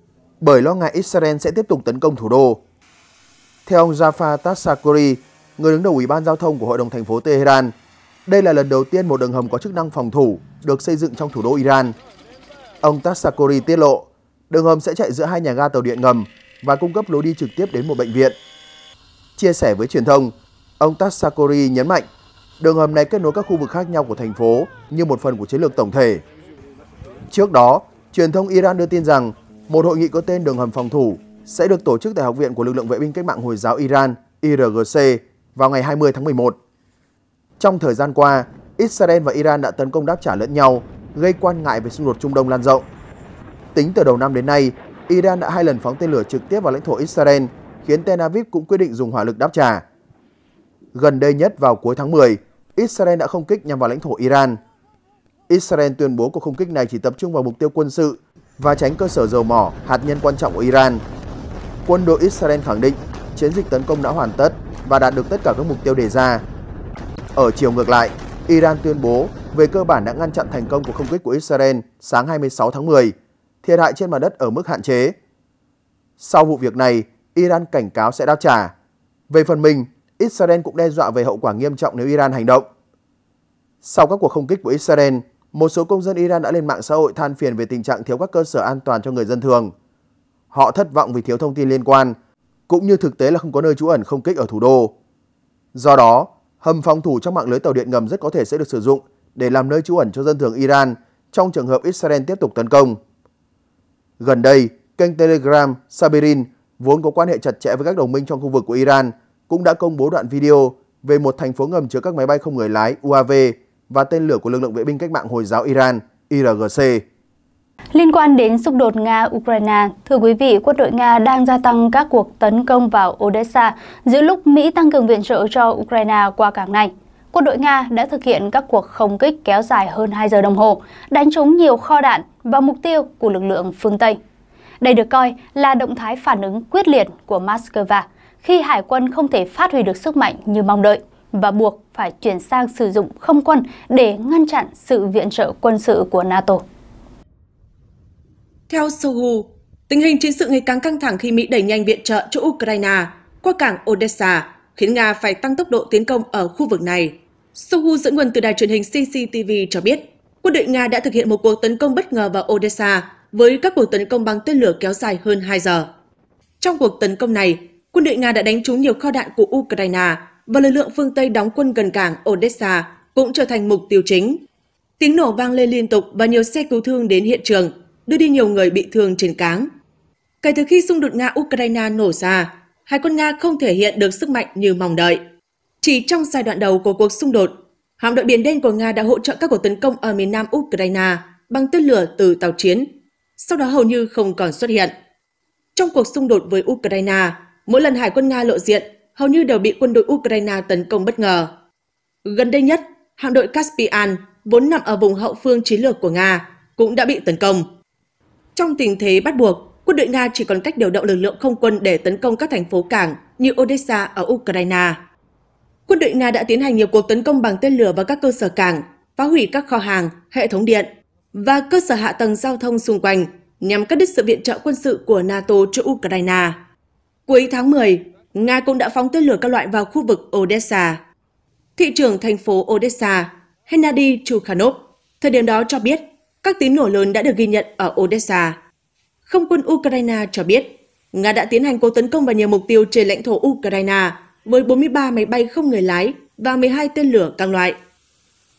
bởi lo ngại Israel sẽ tiếp tục tấn công thủ đô. Theo ông Jafar Tassakuri, người đứng đầu Ủy ban Giao thông của Hội đồng thành phố Tehran, đây là lần đầu tiên một đường hầm có chức năng phòng thủ được xây dựng trong thủ đô Iran. Ông Tassakuri tiết lộ, đường hầm sẽ chạy giữa hai nhà ga tàu điện ngầm và cung cấp lối đi trực tiếp đến một bệnh viện. Chia sẻ với truyền thông, ông Tassakuri nhấn mạnh, đường hầm này kết nối các khu vực khác nhau của thành phố như một phần của chiến lược tổng thể. Trước đó, truyền thông Iran đưa tin rằng một hội nghị có tên đường hầm phòng thủ sẽ được tổ chức tại Học viện của Lực lượng Vệ binh Cách mạng Hồi giáo Iran IRGC vào ngày 20 tháng 11. Trong thời gian qua, Israel và Iran đã tấn công đáp trả lẫn nhau, gây quan ngại về xung đột Trung Đông lan rộng. Tính từ đầu năm đến nay, Iran đã hai lần phóng tên lửa trực tiếp vào lãnh thổ Israel, khiến Tel Aviv cũng quyết định dùng hỏa lực đáp trả. Gần đây nhất vào cuối tháng 10, Israel đã không kích nhằm vào lãnh thổ Iran. Israel tuyên bố cuộc không kích này chỉ tập trung vào mục tiêu quân sự và tránh cơ sở dầu mỏ hạt nhân quan trọng của Iran. Quân đội Israel khẳng định chiến dịch tấn công đã hoàn tất và đạt được tất cả các mục tiêu đề ra. Ở chiều ngược lại, Iran tuyên bố về cơ bản đã ngăn chặn thành công của không kích của Israel sáng 26 tháng 10, thiệt hại trên mặt đất ở mức hạn chế. Sau vụ việc này, Iran cảnh cáo sẽ đáp trả. Về phần mình, Israel cũng đe dọa về hậu quả nghiêm trọng nếu Iran hành động. Sau các cuộc không kích của Israel, một số công dân Iran đã lên mạng xã hội than phiền về tình trạng thiếu các cơ sở an toàn cho người dân thường. Họ thất vọng vì thiếu thông tin liên quan, cũng như thực tế là không có nơi trú ẩn không kích ở thủ đô. Do đó, hầm phòng thủ trong mạng lưới tàu điện ngầm rất có thể sẽ được sử dụng để làm nơi trú ẩn cho dân thường Iran trong trường hợp Israel tiếp tục tấn công. Gần đây, kênh Telegram Sabirin, vốn có quan hệ chặt chẽ với các đồng minh trong khu vực của Iran, cũng đã công bố đoạn video về một thành phố ngầm chứa các máy bay không người lái UAV và tên lửa của lực lượng vệ binh cách mạng Hồi giáo Iran IRGC. Liên quan đến xung đột Nga-Ukraine, thưa quý vị, quân đội Nga đang gia tăng các cuộc tấn công vào Odessa giữa lúc Mỹ tăng cường viện trợ cho Ukraine qua cảng này. Quân đội Nga đã thực hiện các cuộc không kích kéo dài hơn 2 giờ đồng hồ, đánh trúng nhiều kho đạn và mục tiêu của lực lượng phương Tây. Đây được coi là động thái phản ứng quyết liệt của Moscow khi hải quân không thể phát huy được sức mạnh như mong đợi và buộc phải chuyển sang sử dụng không quân để ngăn chặn sự viện trợ quân sự của NATO. Theo Sohu, tình hình chiến sự ngày càng căng thẳng khi Mỹ đẩy nhanh viện trợ cho Ukraine qua cảng Odessa, khiến Nga phải tăng tốc độ tiến công ở khu vực này. Sohu dẫn nguồn từ đài truyền hình CCTV cho biết, quân đội Nga đã thực hiện một cuộc tấn công bất ngờ vào Odessa với các cuộc tấn công bằng tên lửa kéo dài hơn 2 giờ. Trong cuộc tấn công này, quân đội Nga đã đánh trúng nhiều kho đạn của Ukraine và lực lượng phương Tây đóng quân gần cảng Odessa cũng trở thành mục tiêu chính. Tiếng nổ vang lên liên tục và nhiều xe cứu thương đến hiện trường, đưa đi nhiều người bị thương trên cáng. Kể từ khi xung đột Nga-Ukraine nổ ra, hải quân Nga không thể hiện được sức mạnh như mong đợi. Chỉ trong giai đoạn đầu của cuộc xung đột, hạm đội Biển Đen của Nga đã hỗ trợ các cuộc tấn công ở miền nam Ukraine bằng tên lửa từ tàu chiến, sau đó hầu như không còn xuất hiện. Trong cuộc xung đột với Ukraine, mỗi lần hải quân Nga lộ diện, hầu như đều bị quân đội Ukraine tấn công bất ngờ. Gần đây nhất, hạm đội Caspian vốn nằm ở vùng hậu phương chiến lược của Nga cũng đã bị tấn công. Trong tình thế bắt buộc, quân đội Nga chỉ còn cách điều động lực lượng không quân để tấn công các thành phố cảng như Odessa ở Ukraine. Quân đội Nga đã tiến hành nhiều cuộc tấn công bằng tên lửa vào các cơ sở cảng, phá hủy các kho hàng, hệ thống điện và cơ sở hạ tầng giao thông xung quanh nhằm cắt đứt sự viện trợ quân sự của NATO cho Ukraine. Cuối tháng 10, Nga cũng đã phóng tên lửa các loại vào khu vực Odessa. Thị trưởng thành phố Odessa, Hennady Chukhanov, thời điểm đó cho biết các tín nổ lớn đã được ghi nhận ở Odessa. Không quân Ukraine cho biết Nga đã tiến hành cuộc tấn công vào nhiều mục tiêu trên lãnh thổ Ukraine với 43 máy bay không người lái và 12 tên lửa các loại.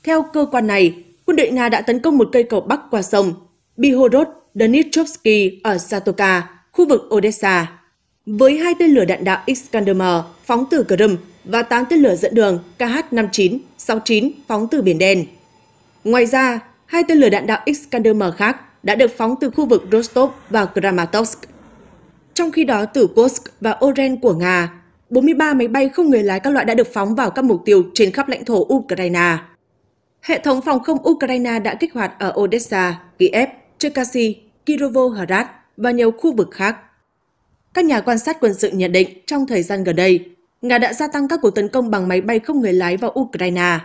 Theo cơ quan này, quân đội Nga đã tấn công một cây cầu bắc qua sông bihorod Dnitrovsky ở Satoka, khu vực Odessa với hai tên lửa đạn đạo Iskander M phóng từ Crimea và 8 tên lửa dẫn đường KH-59, 69 phóng từ Biển Đen. Ngoài ra, hai tên lửa đạn đạo Iskander M khác đã được phóng từ khu vực Rostov và Kramatorsk. Trong khi đó, từ Kursk và Oren của Nga, 43 máy bay không người lái các loại đã được phóng vào các mục tiêu trên khắp lãnh thổ Ukraine. Hệ thống phòng không Ukraine đã kích hoạt ở Odessa, Kiev, Cherkasy, Kirovohrad và nhiều khu vực khác. Các nhà quan sát quân sự nhận định trong thời gian gần đây, Nga đã gia tăng các cuộc tấn công bằng máy bay không người lái vào Ukraine.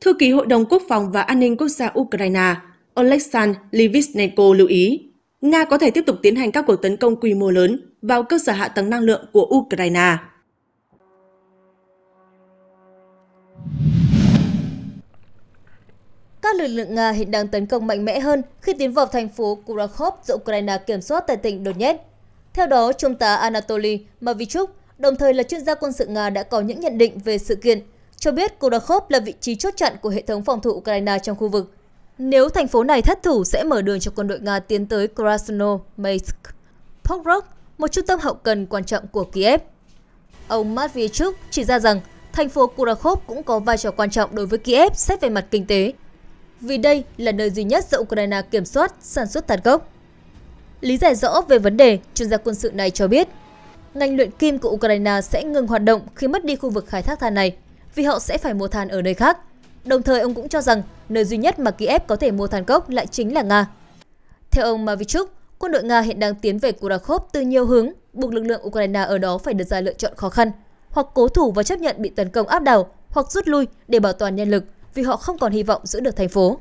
Thư ký Hội đồng Quốc phòng và An ninh Quốc gia Ukraine Oleksandr Livisnenko lưu ý, Nga có thể tiếp tục tiến hành các cuộc tấn công quy mô lớn vào cơ sở hạ tầng năng lượng của Ukraine. Các lực lượng Nga hiện đang tấn công mạnh mẽ hơn khi tiến vào thành phố Kurakov do Ukraine kiểm soát tại tỉnh Donetsk. Theo đó, Trung tá Anatoly Mavichuk, đồng thời là chuyên gia quân sự Nga đã có những nhận định về sự kiện, cho biết Kudakhov là vị trí chốt chặn của hệ thống phòng thủ Ukraine trong khu vực. Nếu thành phố này thất thủ sẽ mở đường cho quân đội Nga tiến tới Krasnoyarsk, Pokrov, một trung tâm hậu cần quan trọng của Kiev. Ông Matvichuk chỉ ra rằng thành phố Kudakhov cũng có vai trò quan trọng đối với Kiev xét về mặt kinh tế, vì đây là nơi duy nhất do Ukraine kiểm soát, sản xuất tàn gốc. Lý giải rõ về vấn đề, chuyên gia quân sự này cho biết, ngành luyện kim của Ukraine sẽ ngừng hoạt động khi mất đi khu vực khai thác than này, vì họ sẽ phải mua than ở nơi khác. Đồng thời, ông cũng cho rằng nơi duy nhất mà Kiev có thể mua than cốc lại chính là Nga. Theo ông Mavichuk, quân đội Nga hiện đang tiến về Kurakov từ nhiều hướng, buộc lực lượng Ukraine ở đó phải đưa ra lựa chọn khó khăn, hoặc cố thủ và chấp nhận bị tấn công áp đảo, hoặc rút lui để bảo toàn nhân lực vì họ không còn hy vọng giữ được thành phố.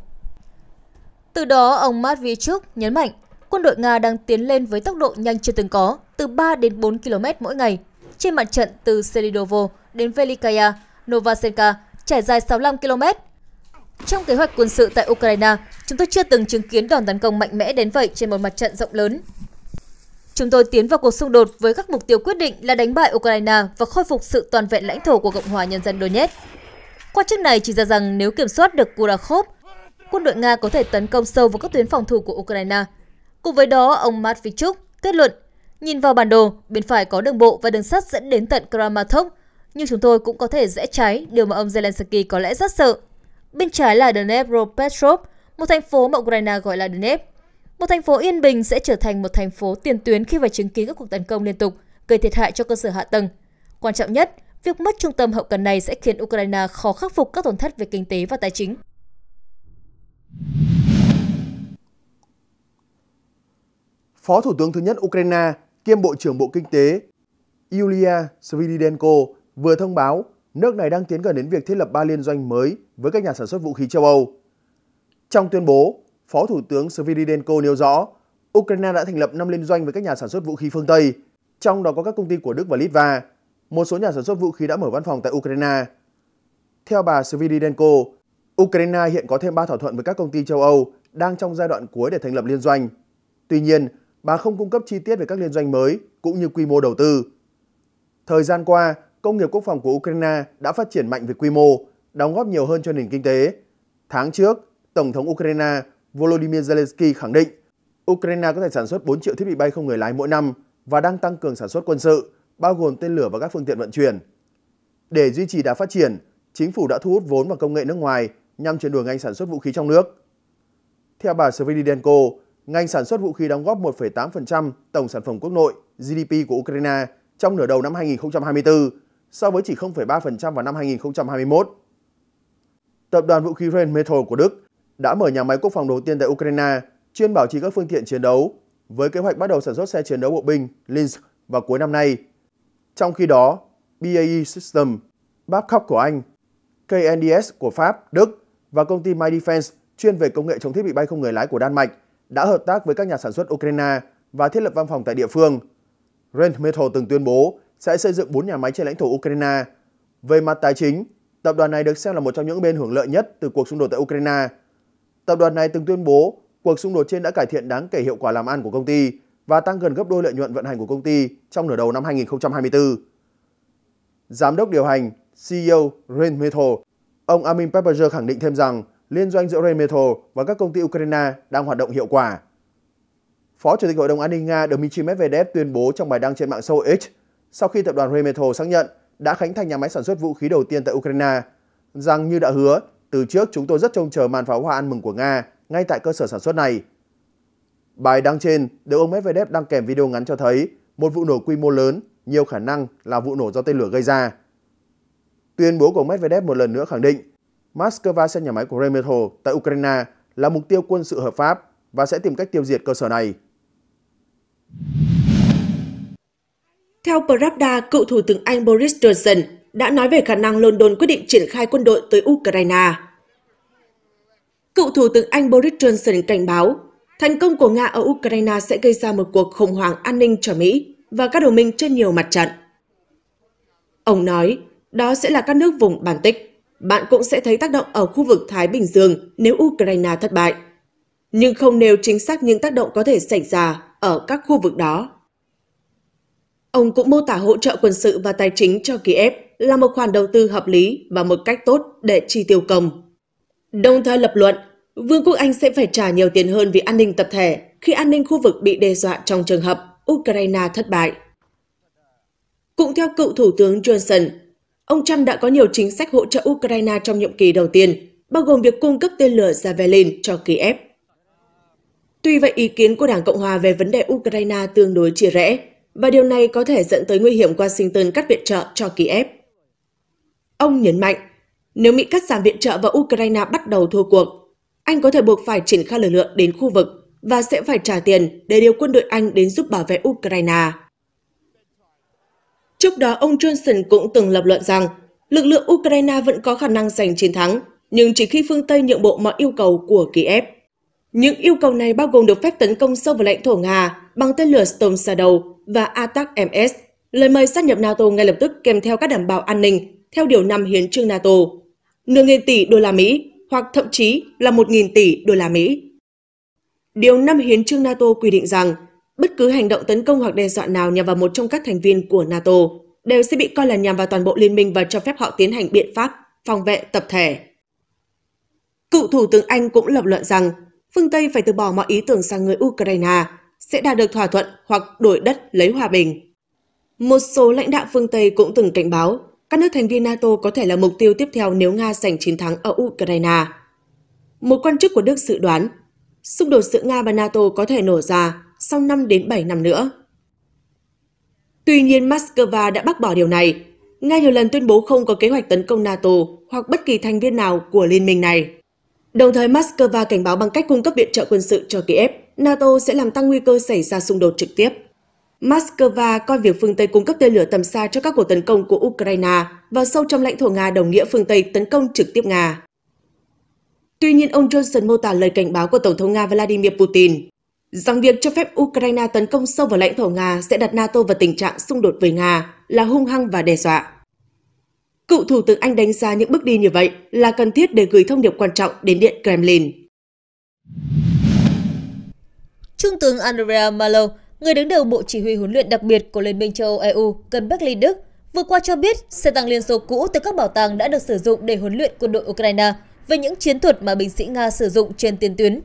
Từ đó, ông Matvichuk nhấn mạnh quân đội Nga đang tiến lên với tốc độ nhanh chưa từng có, từ 3 đến 4 km mỗi ngày. Trên mặt trận từ Selidovo đến Velikaya, Novasenka trải dài 65 km. Trong kế hoạch quân sự tại Ukraine, chúng tôi chưa từng chứng kiến đòn tấn công mạnh mẽ đến vậy trên một mặt trận rộng lớn. Chúng tôi tiến vào cuộc xung đột với các mục tiêu quyết định là đánh bại Ukraine và khôi phục sự toàn vẹn lãnh thổ của Cộng hòa Nhân dân Donetsk. Quan chức này chỉ ra rằng nếu kiểm soát được Kurakhov, quân đội Nga có thể tấn công sâu vào các tuyến phòng thủ của Ukraine, Cùng với đó, ông Matt Vichuk kết luận, nhìn vào bản đồ, bên phải có đường bộ và đường sắt dẫn đến tận Kramatorsk nhưng chúng tôi cũng có thể rẽ trái, điều mà ông Zelensky có lẽ rất sợ. Bên trái là Dnepropetrovsk, một thành phố mà Ukraine gọi là Dnep. Một thành phố yên bình sẽ trở thành một thành phố tiền tuyến khi phải chứng kiến các cuộc tấn công liên tục, gây thiệt hại cho cơ sở hạ tầng. Quan trọng nhất, việc mất trung tâm hậu cần này sẽ khiến Ukraine khó khắc phục các tổn thất về kinh tế và tài chính. Phó Thủ tướng thứ nhất Ukraine kiêm Bộ trưởng Bộ Kinh tế Yulia Svidenko vừa thông báo nước này đang tiến gần đến việc thiết lập ba liên doanh mới với các nhà sản xuất vũ khí châu Âu. Trong tuyên bố, Phó Thủ tướng Svidenko nêu rõ Ukraine đã thành lập 5 liên doanh với các nhà sản xuất vũ khí phương Tây, trong đó có các công ty của Đức và Litva. Một số nhà sản xuất vũ khí đã mở văn phòng tại Ukraine. Theo bà Svidenko, Ukraine hiện có thêm 3 thỏa thuận với các công ty châu Âu đang trong giai đoạn cuối để thành lập liên doanh. Tuy nhiên, bà không cung cấp chi tiết về các liên doanh mới cũng như quy mô đầu tư. Thời gian qua, công nghiệp quốc phòng của Ukraine đã phát triển mạnh về quy mô, đóng góp nhiều hơn cho nền kinh tế. Tháng trước, Tổng thống Ukraine Volodymyr Zelensky khẳng định Ukraine có thể sản xuất 4 triệu thiết bị bay không người lái mỗi năm và đang tăng cường sản xuất quân sự, bao gồm tên lửa và các phương tiện vận chuyển. Để duy trì đà phát triển, chính phủ đã thu hút vốn và công nghệ nước ngoài nhằm chuyển đổi ngành sản xuất vũ khí trong nước. Theo bà Svidenko, ngành sản xuất vũ khí đóng góp 1,8% tổng sản phẩm quốc nội GDP của Ukraine trong nửa đầu năm 2024 so với chỉ 0,3% vào năm 2021. Tập đoàn vũ khí Rheinmetall của Đức đã mở nhà máy quốc phòng đầu tiên tại Ukraine chuyên bảo trì các phương tiện chiến đấu với kế hoạch bắt đầu sản xuất xe chiến đấu bộ binh Lynx vào cuối năm nay. Trong khi đó, BAE System, Babcock của Anh, KNDS của Pháp, Đức và công ty My Defense chuyên về công nghệ chống thiết bị bay không người lái của Đan Mạch đã hợp tác với các nhà sản xuất Ukraine và thiết lập văn phòng tại địa phương. Rheinmetall từng tuyên bố sẽ xây dựng 4 nhà máy trên lãnh thổ Ukraine. Về mặt tài chính, tập đoàn này được xem là một trong những bên hưởng lợi nhất từ cuộc xung đột tại Ukraine. Tập đoàn này từng tuyên bố cuộc xung đột trên đã cải thiện đáng kể hiệu quả làm ăn của công ty và tăng gần gấp đôi lợi nhuận vận hành của công ty trong nửa đầu năm 2024. Giám đốc điều hành, CEO Rheinmetall, ông Amin Pepperger khẳng định thêm rằng liên doanh giữa Rheinmetall và các công ty Ukraine đang hoạt động hiệu quả. Phó Chủ tịch Hội đồng An ninh Nga Dmitry Medvedev tuyên bố trong bài đăng trên mạng xã hội X sau khi tập đoàn Rheinmetall xác nhận đã khánh thành nhà máy sản xuất vũ khí đầu tiên tại Ukraine, rằng như đã hứa, từ trước chúng tôi rất trông chờ màn pháo hoa ăn mừng của Nga ngay tại cơ sở sản xuất này. Bài đăng trên được ông Medvedev đăng kèm video ngắn cho thấy một vụ nổ quy mô lớn, nhiều khả năng là vụ nổ do tên lửa gây ra. Tuyên bố của Medvedev một lần nữa khẳng định Moscow xem nhà máy của Remetal tại Ukraine là mục tiêu quân sự hợp pháp và sẽ tìm cách tiêu diệt cơ sở này. Theo Pravda, cựu Thủ tướng Anh Boris Johnson đã nói về khả năng London quyết định triển khai quân đội tới Ukraine. Cựu Thủ tướng Anh Boris Johnson cảnh báo thành công của Nga ở Ukraine sẽ gây ra một cuộc khủng hoảng an ninh cho Mỹ và các đồng minh trên nhiều mặt trận. Ông nói, đó sẽ là các nước vùng Baltic bạn cũng sẽ thấy tác động ở khu vực Thái Bình Dương nếu Ukraine thất bại, nhưng không nêu chính xác những tác động có thể xảy ra ở các khu vực đó. Ông cũng mô tả hỗ trợ quân sự và tài chính cho Kiev là một khoản đầu tư hợp lý và một cách tốt để chi tiêu công. Đồng thời lập luận, Vương quốc Anh sẽ phải trả nhiều tiền hơn vì an ninh tập thể khi an ninh khu vực bị đe dọa trong trường hợp Ukraine thất bại. Cũng theo cựu Thủ tướng Johnson, Ông Trump đã có nhiều chính sách hỗ trợ Ukraine trong nhiệm kỳ đầu tiên, bao gồm việc cung cấp tên lửa Javelin cho Kiev. Tuy vậy, ý kiến của Đảng Cộng Hòa về vấn đề Ukraine tương đối chia rẽ, và điều này có thể dẫn tới nguy hiểm Washington cắt viện trợ cho Kiev. Ông nhấn mạnh, nếu Mỹ cắt giảm viện trợ và Ukraine bắt đầu thua cuộc, Anh có thể buộc phải triển khai lực lượng đến khu vực và sẽ phải trả tiền để điều quân đội Anh đến giúp bảo vệ Ukraine. Trước đó, ông Johnson cũng từng lập luận rằng lực lượng Ukraine vẫn có khả năng giành chiến thắng, nhưng chỉ khi phương Tây nhượng bộ mọi yêu cầu của Kiev. Những yêu cầu này bao gồm được phép tấn công sâu vào lãnh thổ Nga bằng tên lửa Storm Shadow và Attack MS, lời mời sát nhập NATO ngay lập tức kèm theo các đảm bảo an ninh theo điều 5 hiến trương NATO, nửa nghìn tỷ đô la Mỹ hoặc thậm chí là 1.000 tỷ đô la Mỹ. Điều 5 hiến trương NATO quy định rằng bất cứ hành động tấn công hoặc đe dọa nào nhằm vào một trong các thành viên của NATO đều sẽ bị coi là nhằm vào toàn bộ liên minh và cho phép họ tiến hành biện pháp phòng vệ tập thể. Cựu Thủ tướng Anh cũng lập luận rằng phương Tây phải từ bỏ mọi ý tưởng rằng người Ukraine sẽ đạt được thỏa thuận hoặc đổi đất lấy hòa bình. Một số lãnh đạo phương Tây cũng từng cảnh báo các nước thành viên NATO có thể là mục tiêu tiếp theo nếu Nga giành chiến thắng ở Ukraine. Một quan chức của Đức dự đoán, xung đột giữa Nga và NATO có thể nổ ra sau 5 đến 7 năm nữa. Tuy nhiên, Moscow đã bác bỏ điều này. Nga nhiều lần tuyên bố không có kế hoạch tấn công NATO hoặc bất kỳ thành viên nào của liên minh này. Đồng thời, Moscow cảnh báo bằng cách cung cấp viện trợ quân sự cho Kiev, NATO sẽ làm tăng nguy cơ xảy ra xung đột trực tiếp. Moscow coi việc phương Tây cung cấp tên lửa tầm xa cho các cuộc tấn công của Ukraine vào sâu trong lãnh thổ Nga đồng nghĩa phương Tây tấn công trực tiếp Nga. Tuy nhiên, ông Johnson mô tả lời cảnh báo của Tổng thống Nga Vladimir Putin rằng việc cho phép Ukraine tấn công sâu vào lãnh thổ Nga sẽ đặt NATO vào tình trạng xung đột với Nga là hung hăng và đe dọa. Cựu Thủ tướng Anh đánh giá những bước đi như vậy là cần thiết để gửi thông điệp quan trọng đến Điện Kremlin. Trung tướng Andrea Malo, người đứng đầu Bộ Chỉ huy huấn luyện đặc biệt của Liên minh châu Âu EU gần Berlin, Đức, vừa qua cho biết xe tăng Liên Xô cũ từ các bảo tàng đã được sử dụng để huấn luyện quân đội Ukraine về những chiến thuật mà binh sĩ Nga sử dụng trên tiền tuyến.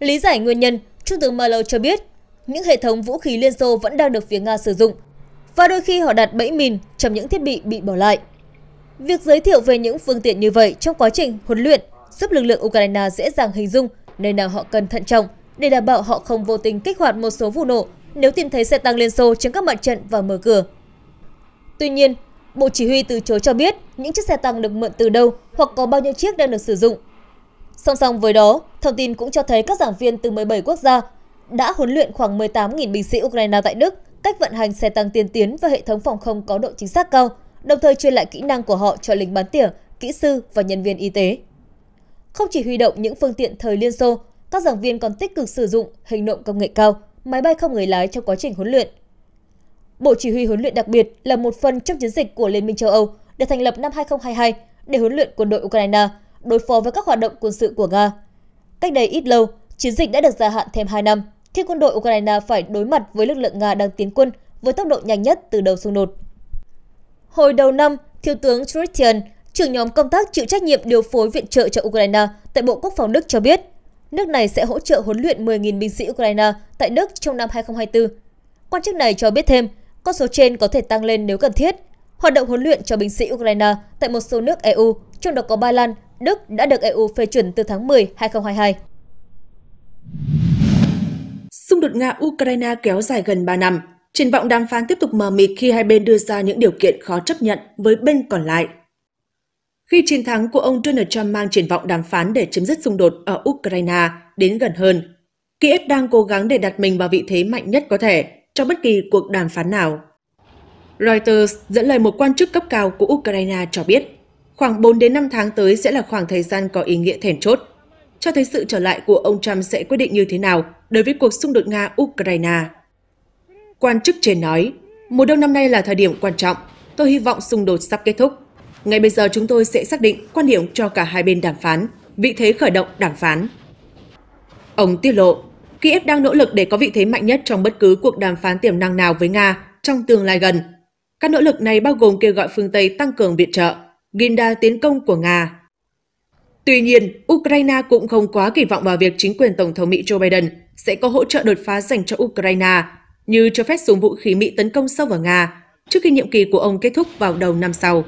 Lý giải nguyên nhân, Trung tướng Malo cho biết, những hệ thống vũ khí Liên Xô vẫn đang được phía Nga sử dụng và đôi khi họ đặt bẫy mìn trong những thiết bị bị bỏ lại. Việc giới thiệu về những phương tiện như vậy trong quá trình huấn luyện giúp lực lượng Ukraine dễ dàng hình dung nơi nào họ cần thận trọng để đảm bảo họ không vô tình kích hoạt một số vụ nổ nếu tìm thấy xe tăng Liên Xô trên các mặt trận và mở cửa. Tuy nhiên, Bộ Chỉ huy từ chối cho biết những chiếc xe tăng được mượn từ đâu hoặc có bao nhiêu chiếc đang được sử dụng Song song với đó, thông tin cũng cho thấy các giảng viên từ 17 quốc gia đã huấn luyện khoảng 18.000 binh sĩ Ukraine tại Đức cách vận hành xe tăng tiên tiến và hệ thống phòng không có độ chính xác cao, đồng thời truyền lại kỹ năng của họ cho lính bắn tỉa, kỹ sư và nhân viên y tế. Không chỉ huy động những phương tiện thời Liên Xô, các giảng viên còn tích cực sử dụng hình nộm công nghệ cao, máy bay không người lái trong quá trình huấn luyện. Bộ chỉ huy huấn luyện đặc biệt là một phần trong chiến dịch của Liên minh châu Âu được thành lập năm 2022 để huấn luyện quân đội Ukraine – đối phó với các hoạt động quân sự của Nga. Cách đây ít lâu, chiến dịch đã được gia hạn thêm 2 năm, khi quân đội Ukraine phải đối mặt với lực lượng Nga đang tiến quân với tốc độ nhanh nhất từ đầu xung đột. Hồi đầu năm, Thiếu tướng Christian, trưởng nhóm công tác chịu trách nhiệm điều phối viện trợ cho Ukraine tại Bộ Quốc phòng Đức cho biết, nước này sẽ hỗ trợ huấn luyện 10.000 binh sĩ Ukraine tại Đức trong năm 2024. Quan chức này cho biết thêm, con số trên có thể tăng lên nếu cần thiết. Hoạt động huấn luyện cho binh sĩ Ukraine tại một số nước EU, trong đó có Ba Lan, Đức đã được EU phê chuẩn từ tháng 10, 2022. Xung đột Nga-Ukraine kéo dài gần 3 năm. Triển vọng đàm phán tiếp tục mờ mịt khi hai bên đưa ra những điều kiện khó chấp nhận với bên còn lại. Khi chiến thắng của ông Donald Trump mang triển vọng đàm phán để chấm dứt xung đột ở Ukraine đến gần hơn, Kiev đang cố gắng để đặt mình vào vị thế mạnh nhất có thể trong bất kỳ cuộc đàm phán nào. Reuters dẫn lời một quan chức cấp cao của Ukraine cho biết Khoảng 4 đến 5 tháng tới sẽ là khoảng thời gian có ý nghĩa thèn chốt, cho thấy sự trở lại của ông Trump sẽ quyết định như thế nào đối với cuộc xung đột Nga-Ukraine. Quan chức trên nói, mùa đông năm nay là thời điểm quan trọng, tôi hy vọng xung đột sắp kết thúc. Ngay bây giờ chúng tôi sẽ xác định quan điểm cho cả hai bên đàm phán, vị thế khởi động đàm phán. Ông tiết lộ, Kiev đang nỗ lực để có vị thế mạnh nhất trong bất cứ cuộc đàm phán tiềm năng nào với Nga trong tương lai gần. Các nỗ lực này bao gồm kêu gọi phương Tây tăng cường viện trợ, Ginda tiến công của Nga. Tuy nhiên, Ukraine cũng không quá kỳ vọng vào việc chính quyền Tổng thống Mỹ Joe Biden sẽ có hỗ trợ đột phá dành cho Ukraine, như cho phép dùng vũ khí Mỹ tấn công sâu vào Nga trước khi nhiệm kỳ của ông kết thúc vào đầu năm sau.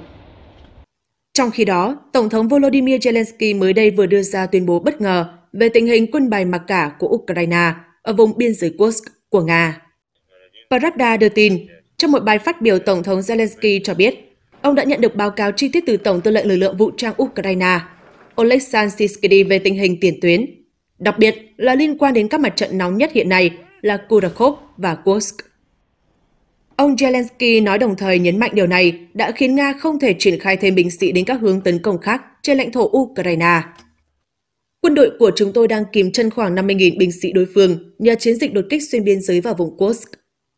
Trong khi đó, Tổng thống Volodymyr Zelensky mới đây vừa đưa ra tuyên bố bất ngờ về tình hình quân bài mặc cả của Ukraine ở vùng biên giới Kursk của Nga. Pravda đưa tin, trong một bài phát biểu Tổng thống Zelensky cho biết Ông đã nhận được báo cáo chi tiết từ Tổng tư lệnh lực lượng vũ trang Ukraine, Oleksandr Sisky về tình hình tiền tuyến, đặc biệt là liên quan đến các mặt trận nóng nhất hiện nay là Kurakov và Kursk. Ông Zelensky nói đồng thời nhấn mạnh điều này đã khiến Nga không thể triển khai thêm binh sĩ đến các hướng tấn công khác trên lãnh thổ Ukraine. Quân đội của chúng tôi đang kìm chân khoảng 50.000 binh sĩ đối phương nhờ chiến dịch đột kích xuyên biên giới vào vùng Kursk.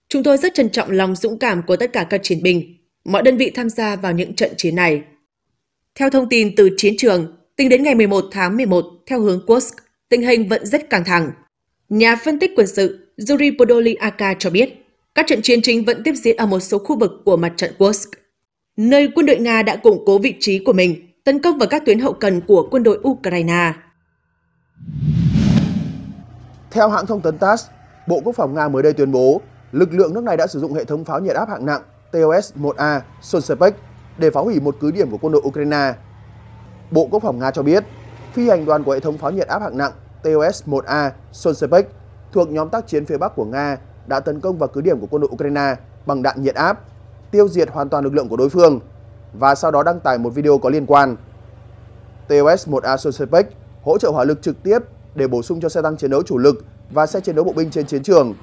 Chúng tôi rất trân trọng lòng dũng cảm của tất cả các chiến binh, mọi đơn vị tham gia vào những trận chiến này. Theo thông tin từ chiến trường, tính đến ngày 11 tháng 11 theo hướng Kursk, tình hình vẫn rất căng thẳng. Nhà phân tích quân sự Yuri Podoliaka cho biết, các trận chiến chính vẫn tiếp diễn ở một số khu vực của mặt trận Kursk, nơi quân đội Nga đã củng cố vị trí của mình, tấn công vào các tuyến hậu cần của quân đội Ukraine. Theo hãng thông tấn TASS, Bộ Quốc phòng Nga mới đây tuyên bố, lực lượng nước này đã sử dụng hệ thống pháo nhiệt áp hạng nặng TOS-1A Sunspec để phá hủy một cứ điểm của quân đội Ukraine. Bộ Quốc phòng Nga cho biết, phi hành đoàn của hệ thống pháo nhiệt áp hạng nặng TOS-1A Sunspec thuộc nhóm tác chiến phía Bắc của Nga đã tấn công vào cứ điểm của quân đội Ukraine bằng đạn nhiệt áp, tiêu diệt hoàn toàn lực lượng của đối phương và sau đó đăng tải một video có liên quan. TOS-1A Sunspec hỗ trợ hỏa lực trực tiếp để bổ sung cho xe tăng chiến đấu chủ lực và xe chiến đấu bộ binh trên chiến trường.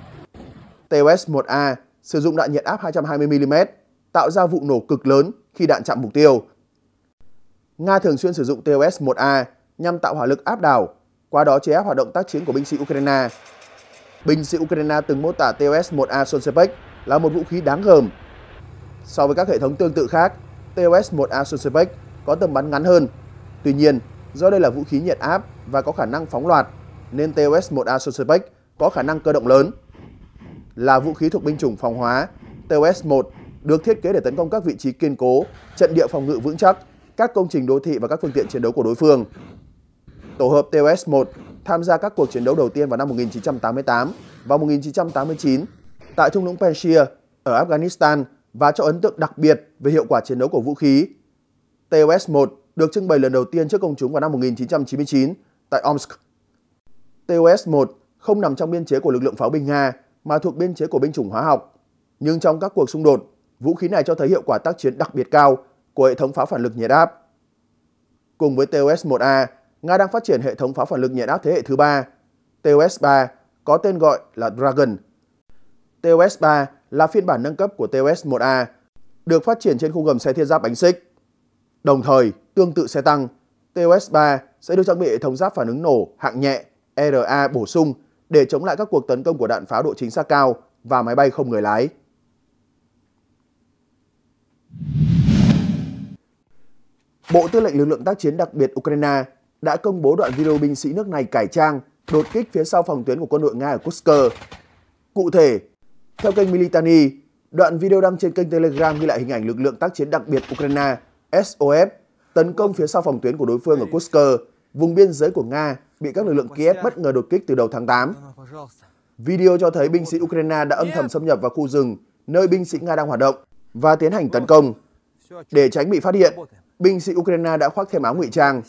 TOS-1A sử dụng đạn nhiệt áp 220mm, tạo ra vụ nổ cực lớn khi đạn chạm mục tiêu. Nga thường xuyên sử dụng TOS-1A nhằm tạo hỏa lực áp đảo, qua đó chế áp hoạt động tác chiến của binh sĩ Ukraine. Binh sĩ Ukraine từng mô tả TOS-1A Solsepec là một vũ khí đáng gờm. So với các hệ thống tương tự khác, TOS-1A Solsepec có tầm bắn ngắn hơn. Tuy nhiên, do đây là vũ khí nhiệt áp và có khả năng phóng loạt, nên TOS-1A Solsepec có khả năng cơ động lớn là vũ khí thuộc binh chủng phòng hóa TOS-1 được thiết kế để tấn công các vị trí kiên cố, trận địa phòng ngự vững chắc, các công trình đô thị và các phương tiện chiến đấu của đối phương. Tổ hợp TOS-1 tham gia các cuộc chiến đấu đầu tiên vào năm 1988 và 1989 tại thung lũng Panjshir ở Afghanistan và cho ấn tượng đặc biệt về hiệu quả chiến đấu của vũ khí. TOS-1 được trưng bày lần đầu tiên trước công chúng vào năm 1999 tại Omsk. TOS-1 không nằm trong biên chế của lực lượng pháo binh Nga mà thuộc biên chế của binh chủng hóa học. Nhưng trong các cuộc xung đột, vũ khí này cho thấy hiệu quả tác chiến đặc biệt cao của hệ thống pháo phản lực nhiệt áp. Cùng với TOS-1A, Nga đang phát triển hệ thống pháo phản lực nhiệt áp thế hệ thứ ba, TOS-3 có tên gọi là Dragon. TOS-3 là phiên bản nâng cấp của TOS-1A, được phát triển trên khung gầm xe thiết giáp bánh xích. Đồng thời, tương tự xe tăng, TOS-3 sẽ được trang bị hệ thống giáp phản ứng nổ hạng nhẹ RA bổ sung để chống lại các cuộc tấn công của đạn pháo độ chính xác cao và máy bay không người lái. Bộ Tư lệnh Lực lượng tác chiến đặc biệt Ukraine đã công bố đoạn video binh sĩ nước này cải trang đột kích phía sau phòng tuyến của quân đội Nga ở Kursk. Cụ thể, theo kênh Militani, đoạn video đăng trên kênh Telegram ghi lại hình ảnh lực lượng tác chiến đặc biệt Ukraine SOF tấn công phía sau phòng tuyến của đối phương ở Kursk, vùng biên giới của Nga bị các lực lượng Kiev bất ngờ đột kích từ đầu tháng 8. Video cho thấy binh sĩ Ukraine đã âm thầm xâm nhập vào khu rừng nơi binh sĩ Nga đang hoạt động và tiến hành tấn công. Để tránh bị phát hiện, binh sĩ Ukraine đã khoác thêm áo ngụy trang.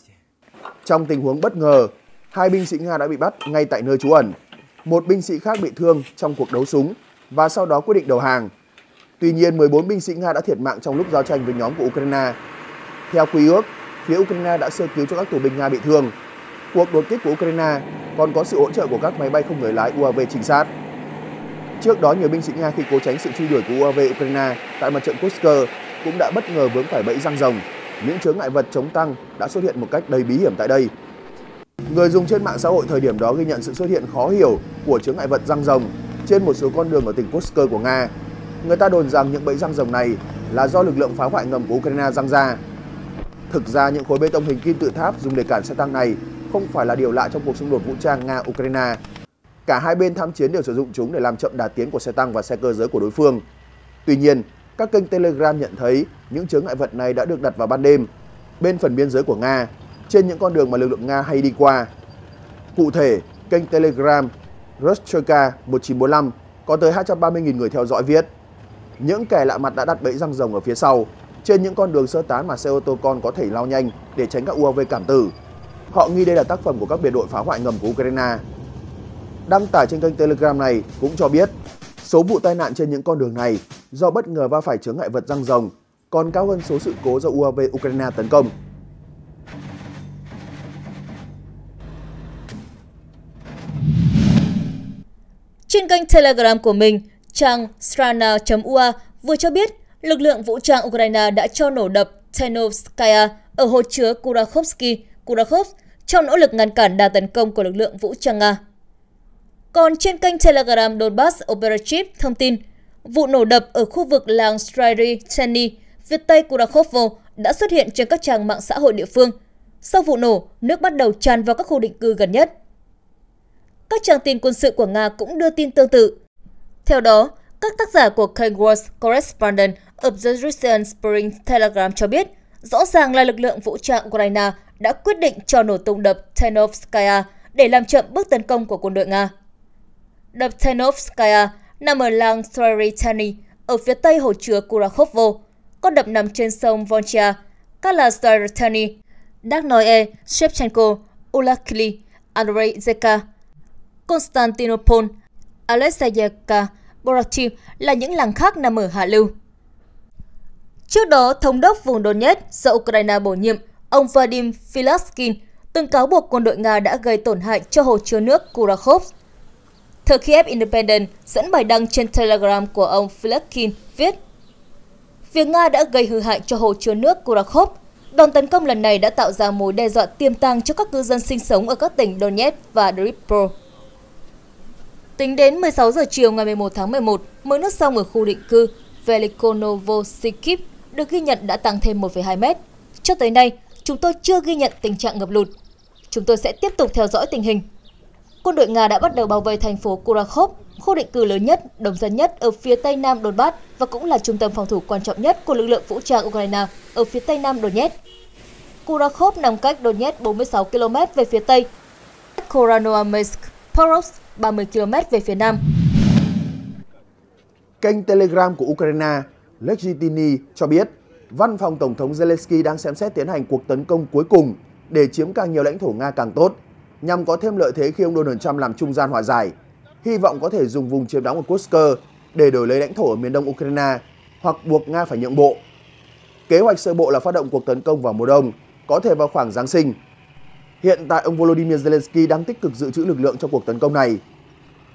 Trong tình huống bất ngờ, hai binh sĩ Nga đã bị bắt ngay tại nơi trú ẩn. Một binh sĩ khác bị thương trong cuộc đấu súng và sau đó quyết định đầu hàng. Tuy nhiên, 14 binh sĩ Nga đã thiệt mạng trong lúc giao tranh với nhóm của Ukraine. Theo quy ước, phía Ukraine đã sơ cứu cho các tù binh Nga bị thương cuộc đột kích của Ukraine còn có sự hỗ trợ của các máy bay không người lái UAV trinh sát. Trước đó, nhiều binh sĩ Nga khi cố tránh sự truy đuổi của UAV Ukraine tại mặt trận Kursk cũng đã bất ngờ vướng phải bẫy răng rồng. Những chướng ngại vật chống tăng đã xuất hiện một cách đầy bí hiểm tại đây. Người dùng trên mạng xã hội thời điểm đó ghi nhận sự xuất hiện khó hiểu của chướng ngại vật răng rồng trên một số con đường ở tỉnh Kursk của Nga. Người ta đồn rằng những bẫy răng rồng này là do lực lượng phá hoại ngầm của Ukraine răng ra. Thực ra những khối bê tông hình kim tự tháp dùng để cản xe tăng này không phải là điều lạ trong cuộc xung đột vũ trang Nga-Ukraine. Cả hai bên tham chiến đều sử dụng chúng để làm chậm đà tiến của xe tăng và xe cơ giới của đối phương. Tuy nhiên, các kênh Telegram nhận thấy những chướng ngại vật này đã được đặt vào ban đêm, bên phần biên giới của Nga, trên những con đường mà lực lượng Nga hay đi qua. Cụ thể, kênh Telegram Rushchoka 1945 có tới 230.000 người theo dõi viết. Những kẻ lạ mặt đã đặt bẫy răng rồng ở phía sau, trên những con đường sơ tán mà xe ô tô con có thể lao nhanh để tránh các UAV cảm tử. Họ nghi đây là tác phẩm của các biệt đội phá hoại ngầm của Ukraine. Đăng tải trên kênh Telegram này cũng cho biết số vụ tai nạn trên những con đường này do bất ngờ va phải chướng ngại vật răng rồng còn cao hơn số sự cố do UAV Ukraine tấn công. Trên kênh Telegram của mình, trang strana.ua vừa cho biết lực lượng vũ trang Ukraine đã cho nổ đập tenovskaya ở hồ chứa Kurakhovsky Kurakov trong nỗ lực ngăn cản đà tấn công của lực lượng vũ trang Nga. Còn trên kênh Telegram Donbass Operative thông tin, vụ nổ đập ở khu vực làng Striry, Cheny, phía tây Kurakovo đã xuất hiện trên các trang mạng xã hội địa phương. Sau vụ nổ, nước bắt đầu tràn vào các khu định cư gần nhất. Các trang tin quân sự của Nga cũng đưa tin tương tự. Theo đó, các tác giả của kênh Correspondent of the Russian Spring Telegram cho biết, rõ ràng là lực lượng vũ trang Ukraine đã quyết định cho nổ tung đập Ternovskaya để làm chậm bước tấn công của quân đội Nga. Đập Ternovskaya nằm ở làng Staritany, ở phía tây hồ chứa Kurakhovo. Con đập nằm trên sông Volchia, các là Staritany, Dagnoe, Shevchenko, Ulakli, Andrei Zeka, Konstantinopol, Alexeyevka, Boratim là những làng khác nằm ở hạ lưu. Trước đó, thống đốc vùng Donetsk do Ukraine bổ nhiệm Ông Vadim Filaskin từng cáo buộc quân đội Nga đã gây tổn hại cho hồ chứa nước Kurakhov. Thời Kiev Independent dẫn bài đăng trên Telegram của ông Filaskin viết Việc Nga đã gây hư hại cho hồ chứa nước Kurakhov. Đòn tấn công lần này đã tạo ra mối đe dọa tiềm tàng cho các cư dân sinh sống ở các tỉnh Donetsk và Dnipro. Tính đến 16 giờ chiều ngày 11 tháng 11, mực nước sông ở khu định cư Velikonovosikip được ghi nhận đã tăng thêm 1,2 mét. Cho tới nay, chúng tôi chưa ghi nhận tình trạng ngập lụt. Chúng tôi sẽ tiếp tục theo dõi tình hình. Quân đội Nga đã bắt đầu bao vây thành phố Kurakhov, khu định cư lớn nhất, đông dân nhất ở phía tây nam Donbass và cũng là trung tâm phòng thủ quan trọng nhất của lực lượng vũ trang Ukraine ở phía tây nam Donetsk. Kurakhov nằm cách Donetsk 46 km về phía tây, Koranoamsk, Poros 30 km về phía nam. Kênh Telegram của Ukraine, Legitini cho biết Văn phòng Tổng thống Zelensky đang xem xét tiến hành cuộc tấn công cuối cùng để chiếm càng nhiều lãnh thổ Nga càng tốt, nhằm có thêm lợi thế khi ông Donald Trump làm trung gian hòa giải, hy vọng có thể dùng vùng chiếm đóng ở Kursk để đổi lấy lãnh thổ ở miền đông Ukraine hoặc buộc Nga phải nhượng bộ. Kế hoạch sơ bộ là phát động cuộc tấn công vào mùa đông, có thể vào khoảng Giáng sinh. Hiện tại ông Volodymyr Zelensky đang tích cực dự trữ lực lượng cho cuộc tấn công này.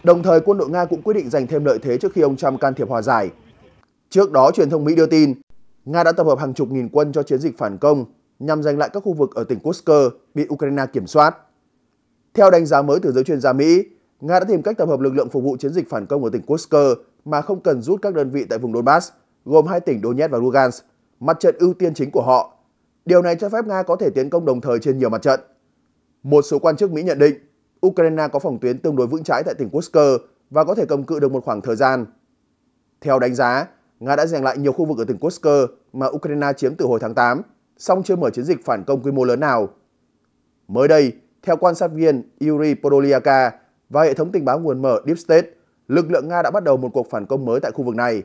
Đồng thời, quân đội Nga cũng quyết định giành thêm lợi thế trước khi ông Trump can thiệp hòa giải. Trước đó, truyền thông Mỹ đưa tin Nga đã tập hợp hàng chục nghìn quân cho chiến dịch phản công nhằm giành lại các khu vực ở tỉnh Kursk bị Ukraine kiểm soát. Theo đánh giá mới từ giới chuyên gia Mỹ, Nga đã tìm cách tập hợp lực lượng phục vụ chiến dịch phản công ở tỉnh Kursk mà không cần rút các đơn vị tại vùng Donbass, gồm hai tỉnh Donetsk và Lugansk, mặt trận ưu tiên chính của họ. Điều này cho phép Nga có thể tiến công đồng thời trên nhiều mặt trận. Một số quan chức Mỹ nhận định, Ukraine có phòng tuyến tương đối vững chãi tại tỉnh Kursk và có thể cầm cự được một khoảng thời gian. Theo đánh giá, Nga đã giành lại nhiều khu vực ở tỉnh Kursk mà Ukraine chiếm từ hồi tháng 8, song chưa mở chiến dịch phản công quy mô lớn nào. Mới đây, theo quan sát viên Yuri Podolyaka và hệ thống tình báo nguồn mở Deep State, lực lượng Nga đã bắt đầu một cuộc phản công mới tại khu vực này.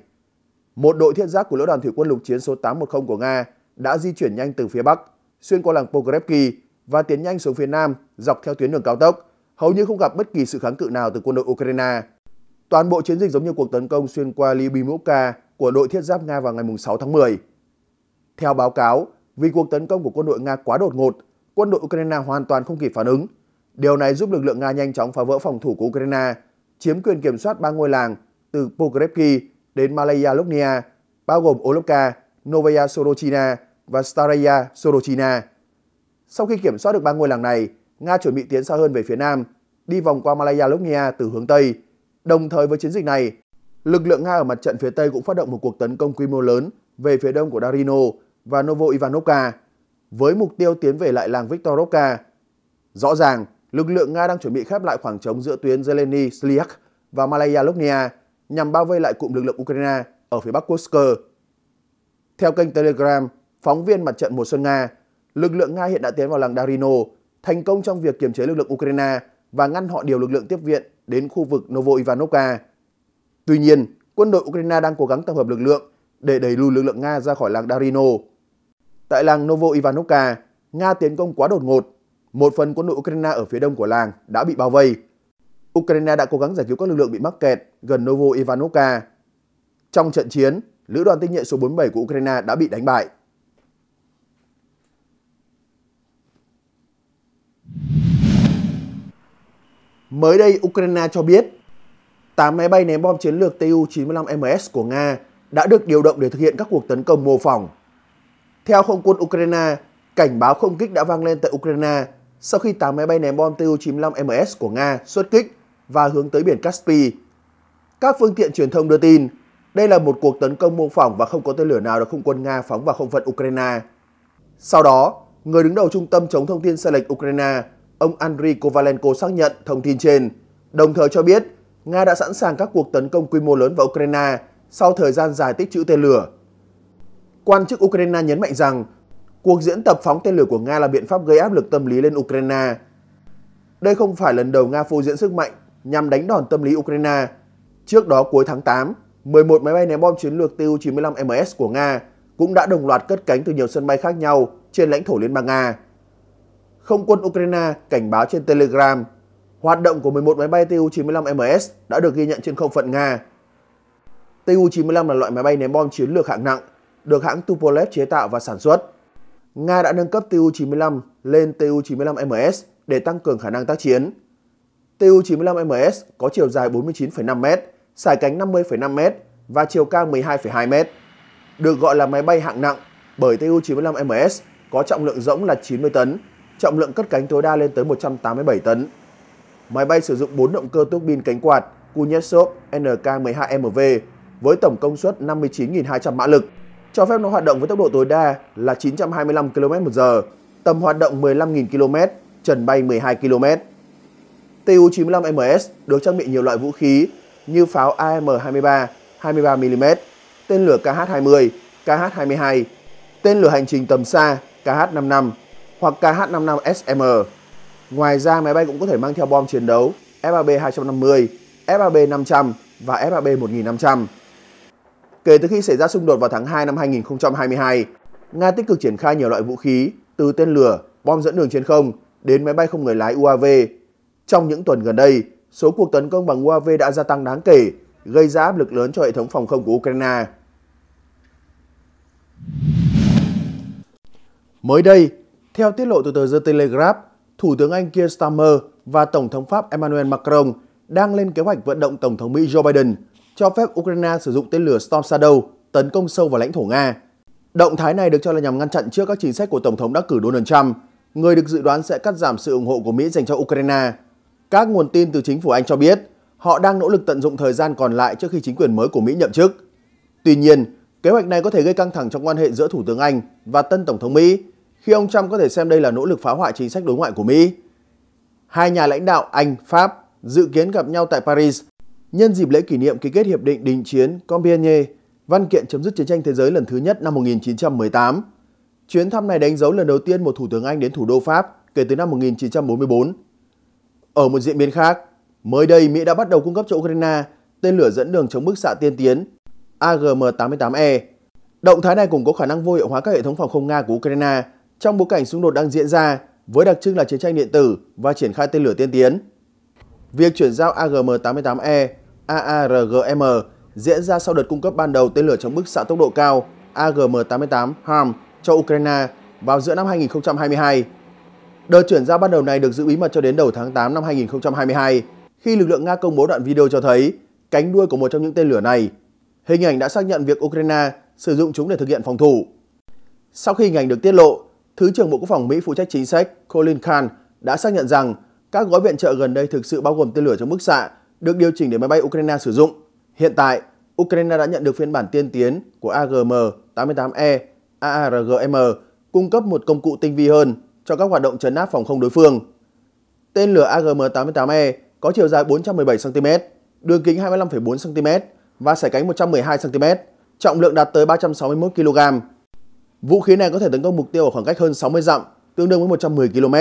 Một đội thiết giáp của lữ đoàn thủy quân lục chiến số 810 của Nga đã di chuyển nhanh từ phía Bắc, xuyên qua làng Pogrebki và tiến nhanh xuống phía Nam dọc theo tuyến đường cao tốc, hầu như không gặp bất kỳ sự kháng cự nào từ quân đội Ukraine. Toàn bộ chiến dịch giống như cuộc tấn công xuyên qua Lyubimivka của đội thiết giáp Nga vào ngày 6 tháng 10. Theo báo cáo, vì cuộc tấn công của quân đội Nga quá đột ngột, quân đội Ukraine hoàn toàn không kịp phản ứng. Điều này giúp lực lượng Nga nhanh chóng phá vỡ phòng thủ của Ukraine, chiếm quyền kiểm soát ba ngôi làng từ Pokrovki đến Malaya Lognia, bao gồm Olovka, Novaya Sorochina và Staraya Sorochina. Sau khi kiểm soát được ba ngôi làng này, Nga chuẩn bị tiến xa hơn về phía nam, đi vòng qua Malaya Lognia từ hướng Tây. Đồng thời với chiến dịch này, Lực lượng Nga ở mặt trận phía Tây cũng phát động một cuộc tấn công quy mô lớn về phía đông của Darino và Novo Ivanovka, với mục tiêu tiến về lại làng Viktorovka. Rõ ràng, lực lượng Nga đang chuẩn bị khép lại khoảng trống giữa tuyến Zeleny Sliak và Malaya Loknia nhằm bao vây lại cụm lực lượng Ukraine ở phía bắc Kursk. Theo kênh Telegram, phóng viên mặt trận mùa xuân Nga, lực lượng Nga hiện đã tiến vào làng Darino, thành công trong việc kiềm chế lực lượng Ukraine và ngăn họ điều lực lượng tiếp viện đến khu vực Novo Ivanovka. Tuy nhiên, quân đội Ukraine đang cố gắng tập hợp lực lượng để đẩy lùi lực lượng Nga ra khỏi làng Darino. Tại làng Novo Ivanovka, Nga tiến công quá đột ngột. Một phần quân đội Ukraine ở phía đông của làng đã bị bao vây. Ukraine đã cố gắng giải cứu các lực lượng bị mắc kẹt gần Novo Ivanovka. Trong trận chiến, lữ đoàn tinh nhuệ số 47 của Ukraine đã bị đánh bại. Mới đây, Ukraine cho biết 8 máy bay ném bom chiến lược Tu-95MS của Nga đã được điều động để thực hiện các cuộc tấn công mô phỏng. Theo không quân Ukraine, cảnh báo không kích đã vang lên tại Ukraine sau khi 8 máy bay ném bom Tu-95MS của Nga xuất kích và hướng tới biển Caspi. Các phương tiện truyền thông đưa tin, đây là một cuộc tấn công mô phỏng và không có tên lửa nào được không quân Nga phóng vào không phận Ukraine. Sau đó, người đứng đầu Trung tâm chống thông tin sai lệch Ukraine, ông Andriy Kovalenko xác nhận thông tin trên, đồng thời cho biết Nga đã sẵn sàng các cuộc tấn công quy mô lớn vào Ukraine sau thời gian dài tích trữ tên lửa. Quan chức Ukraine nhấn mạnh rằng cuộc diễn tập phóng tên lửa của Nga là biện pháp gây áp lực tâm lý lên Ukraine. Đây không phải lần đầu Nga phô diễn sức mạnh nhằm đánh đòn tâm lý Ukraine. Trước đó cuối tháng 8, 11 máy bay ném bom chiến lược Tu-95MS của Nga cũng đã đồng loạt cất cánh từ nhiều sân bay khác nhau trên lãnh thổ Liên bang Nga. Không quân Ukraine cảnh báo trên Telegram Hoạt động của 11 máy bay Tu-95MS đã được ghi nhận trên không phận Nga. Tu-95 là loại máy bay ném bom chiến lược hạng nặng, được hãng Tupolev chế tạo và sản xuất. Nga đã nâng cấp Tu-95 lên Tu-95MS để tăng cường khả năng tác chiến. Tu-95MS có chiều dài 49,5m, sải cánh 50,5m và chiều cao 12,2m. Được gọi là máy bay hạng nặng bởi Tu-95MS có trọng lượng rỗng là 90 tấn, trọng lượng cất cánh tối đa lên tới 187 tấn máy bay sử dụng 4 động cơ tuốc bin cánh quạt Kuznetsov NK12MV với tổng công suất 59.200 mã lực, cho phép nó hoạt động với tốc độ tối đa là 925 km/h, tầm hoạt động 15.000 km, trần bay 12 km. Tu-95MS được trang bị nhiều loại vũ khí như pháo AM-23 23mm, tên lửa KH-20, KH-22, tên lửa hành trình tầm xa KH-55 hoặc KH-55SM. Ngoài ra máy bay cũng có thể mang theo bom chiến đấu FAB 250, FAB 500 và FAB 1500. Kể từ khi xảy ra xung đột vào tháng 2 năm 2022, Nga tích cực triển khai nhiều loại vũ khí từ tên lửa, bom dẫn đường trên không đến máy bay không người lái UAV. Trong những tuần gần đây, số cuộc tấn công bằng UAV đã gia tăng đáng kể, gây ra áp lực lớn cho hệ thống phòng không của Ukraine. Mới đây, theo tiết lộ từ tờ The Telegraph, Thủ tướng Anh Keir Starmer và Tổng thống Pháp Emmanuel Macron đang lên kế hoạch vận động Tổng thống Mỹ Joe Biden cho phép Ukraine sử dụng tên lửa Storm Shadow tấn công sâu vào lãnh thổ Nga. Động thái này được cho là nhằm ngăn chặn trước các chính sách của Tổng thống đắc cử Donald Trump, người được dự đoán sẽ cắt giảm sự ủng hộ của Mỹ dành cho Ukraine. Các nguồn tin từ chính phủ Anh cho biết, họ đang nỗ lực tận dụng thời gian còn lại trước khi chính quyền mới của Mỹ nhậm chức. Tuy nhiên, kế hoạch này có thể gây căng thẳng trong quan hệ giữa Thủ tướng Anh và tân Tổng thống Mỹ khi ông Trump có thể xem đây là nỗ lực phá hoại chính sách đối ngoại của Mỹ. Hai nhà lãnh đạo Anh, Pháp dự kiến gặp nhau tại Paris nhân dịp lễ kỷ niệm ký kết hiệp định đình chiến Compiègne, văn kiện chấm dứt chiến tranh thế giới lần thứ nhất năm 1918. Chuyến thăm này đánh dấu lần đầu tiên một thủ tướng Anh đến thủ đô Pháp kể từ năm 1944. Ở một diễn biến khác, mới đây Mỹ đã bắt đầu cung cấp cho Ukraine tên lửa dẫn đường chống bức xạ tiên tiến AGM-88E. Động thái này cũng có khả năng vô hiệu hóa các hệ thống phòng không Nga của Ukraine trong bối cảnh xung đột đang diễn ra với đặc trưng là chiến tranh điện tử và triển khai tên lửa tiên tiến. Việc chuyển giao AGM-88E, AARGM diễn ra sau đợt cung cấp ban đầu tên lửa chống bức xạ tốc độ cao AGM-88 HARM cho Ukraine vào giữa năm 2022. Đợt chuyển giao ban đầu này được giữ bí mật cho đến đầu tháng 8 năm 2022, khi lực lượng Nga công bố đoạn video cho thấy cánh đuôi của một trong những tên lửa này. Hình ảnh đã xác nhận việc Ukraine sử dụng chúng để thực hiện phòng thủ. Sau khi hình ảnh được tiết lộ, Thứ trưởng Bộ Quốc phòng Mỹ phụ trách chính sách Colin Khan đã xác nhận rằng các gói viện trợ gần đây thực sự bao gồm tên lửa chống bức xạ được điều chỉnh để máy bay Ukraine sử dụng. Hiện tại, Ukraine đã nhận được phiên bản tiên tiến của AGM-88E ARGM cung cấp một công cụ tinh vi hơn cho các hoạt động chấn áp phòng không đối phương. Tên lửa AGM-88E có chiều dài 417cm, đường kính 25,4cm và sải cánh 112cm, trọng lượng đạt tới 361 kg. Vũ khí này có thể tấn công mục tiêu ở khoảng cách hơn 60 dặm, tương đương với 110 km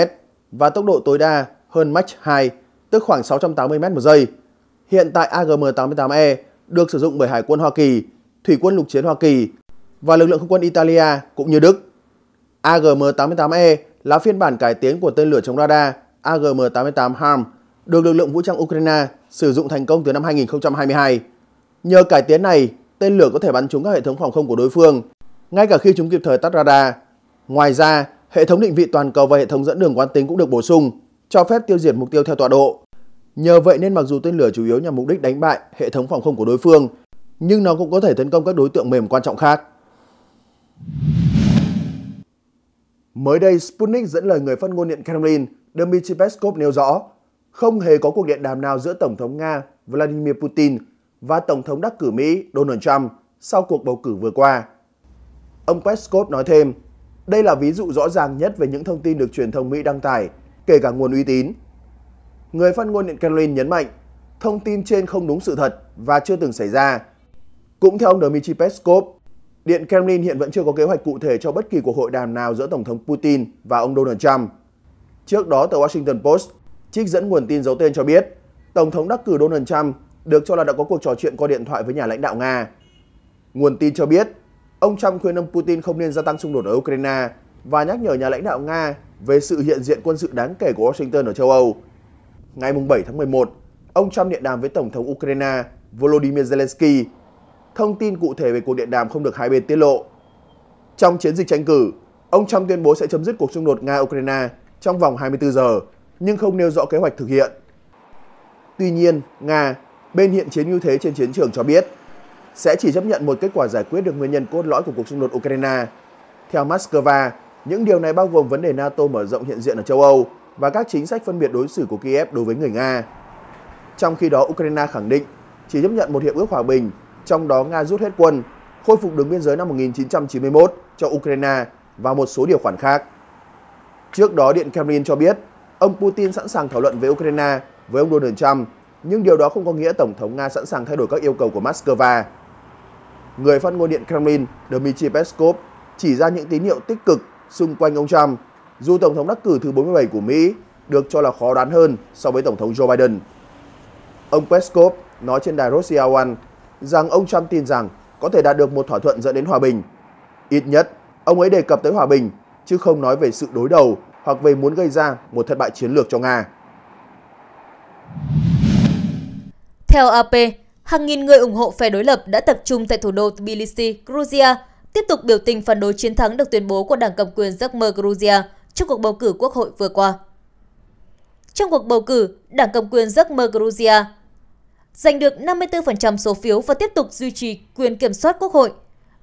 và tốc độ tối đa hơn Mach 2, tức khoảng 680 m một giây. Hiện tại AGM-88E được sử dụng bởi Hải quân Hoa Kỳ, Thủy quân lục chiến Hoa Kỳ và lực lượng không quân Italia cũng như Đức. AGM-88E là phiên bản cải tiến của tên lửa chống radar AGM-88 HARM được lực lượng vũ trang Ukraine sử dụng thành công từ năm 2022. Nhờ cải tiến này, tên lửa có thể bắn trúng các hệ thống phòng không của đối phương ngay cả khi chúng kịp thời tắt radar. Ngoài ra, hệ thống định vị toàn cầu và hệ thống dẫn đường quán tính cũng được bổ sung, cho phép tiêu diệt mục tiêu theo tọa độ. Nhờ vậy nên mặc dù tên lửa chủ yếu nhằm mục đích đánh bại hệ thống phòng không của đối phương, nhưng nó cũng có thể tấn công các đối tượng mềm quan trọng khác. Mới đây, Sputnik dẫn lời người phát ngôn điện Kremlin Dmitry Peskov nêu rõ, không hề có cuộc điện đàm nào giữa Tổng thống Nga Vladimir Putin và Tổng thống đắc cử Mỹ Donald Trump sau cuộc bầu cử vừa qua. Ông Peskov nói thêm, đây là ví dụ rõ ràng nhất về những thông tin được truyền thông Mỹ đăng tải, kể cả nguồn uy tín. Người phát ngôn Điện Kremlin nhấn mạnh, thông tin trên không đúng sự thật và chưa từng xảy ra. Cũng theo ông Dmitry Peskov, Điện Kremlin hiện vẫn chưa có kế hoạch cụ thể cho bất kỳ cuộc hội đàm nào giữa Tổng thống Putin và ông Donald Trump. Trước đó, tờ Washington Post trích dẫn nguồn tin giấu tên cho biết, Tổng thống đắc cử Donald Trump được cho là đã có cuộc trò chuyện qua điện thoại với nhà lãnh đạo Nga. Nguồn tin cho biết, Ông Trump khuyên ông Putin không nên gia tăng xung đột ở Ukraine và nhắc nhở nhà lãnh đạo Nga về sự hiện diện quân sự đáng kể của Washington ở châu Âu. Ngày 7 tháng 11, ông Trump điện đàm với Tổng thống Ukraine Volodymyr Zelensky. Thông tin cụ thể về cuộc điện đàm không được hai bên tiết lộ. Trong chiến dịch tranh cử, ông Trump tuyên bố sẽ chấm dứt cuộc xung đột Nga-Ukraine trong vòng 24 giờ, nhưng không nêu rõ kế hoạch thực hiện. Tuy nhiên, Nga, bên hiện chiến ưu thế trên chiến trường cho biết, sẽ chỉ chấp nhận một kết quả giải quyết được nguyên nhân cốt lõi của cuộc xung đột Ukraine. Theo Moscow, những điều này bao gồm vấn đề NATO mở rộng hiện diện ở châu Âu và các chính sách phân biệt đối xử của Kiev đối với người Nga. Trong khi đó, Ukraine khẳng định chỉ chấp nhận một hiệp ước hòa bình, trong đó Nga rút hết quân, khôi phục đường biên giới năm 1991 cho Ukraine và một số điều khoản khác. Trước đó, Điện Kremlin cho biết ông Putin sẵn sàng thảo luận với Ukraine với ông Donald Trump, nhưng điều đó không có nghĩa Tổng thống Nga sẵn sàng thay đổi các yêu cầu của Moscow người phát ngôn Điện Kremlin Dmitry Peskov chỉ ra những tín hiệu tích cực xung quanh ông Trump, dù Tổng thống đắc cử thứ 47 của Mỹ được cho là khó đoán hơn so với Tổng thống Joe Biden. Ông Peskov nói trên đài Russia One rằng ông Trump tin rằng có thể đạt được một thỏa thuận dẫn đến hòa bình. Ít nhất, ông ấy đề cập tới hòa bình, chứ không nói về sự đối đầu hoặc về muốn gây ra một thất bại chiến lược cho Nga. Theo AP, hàng nghìn người ủng hộ phe đối lập đã tập trung tại thủ đô Tbilisi, Georgia, tiếp tục biểu tình phản đối chiến thắng được tuyên bố của đảng cầm quyền giấc mơ Georgia trong cuộc bầu cử quốc hội vừa qua. Trong cuộc bầu cử, đảng cầm quyền giấc mơ Georgia giành được 54% số phiếu và tiếp tục duy trì quyền kiểm soát quốc hội.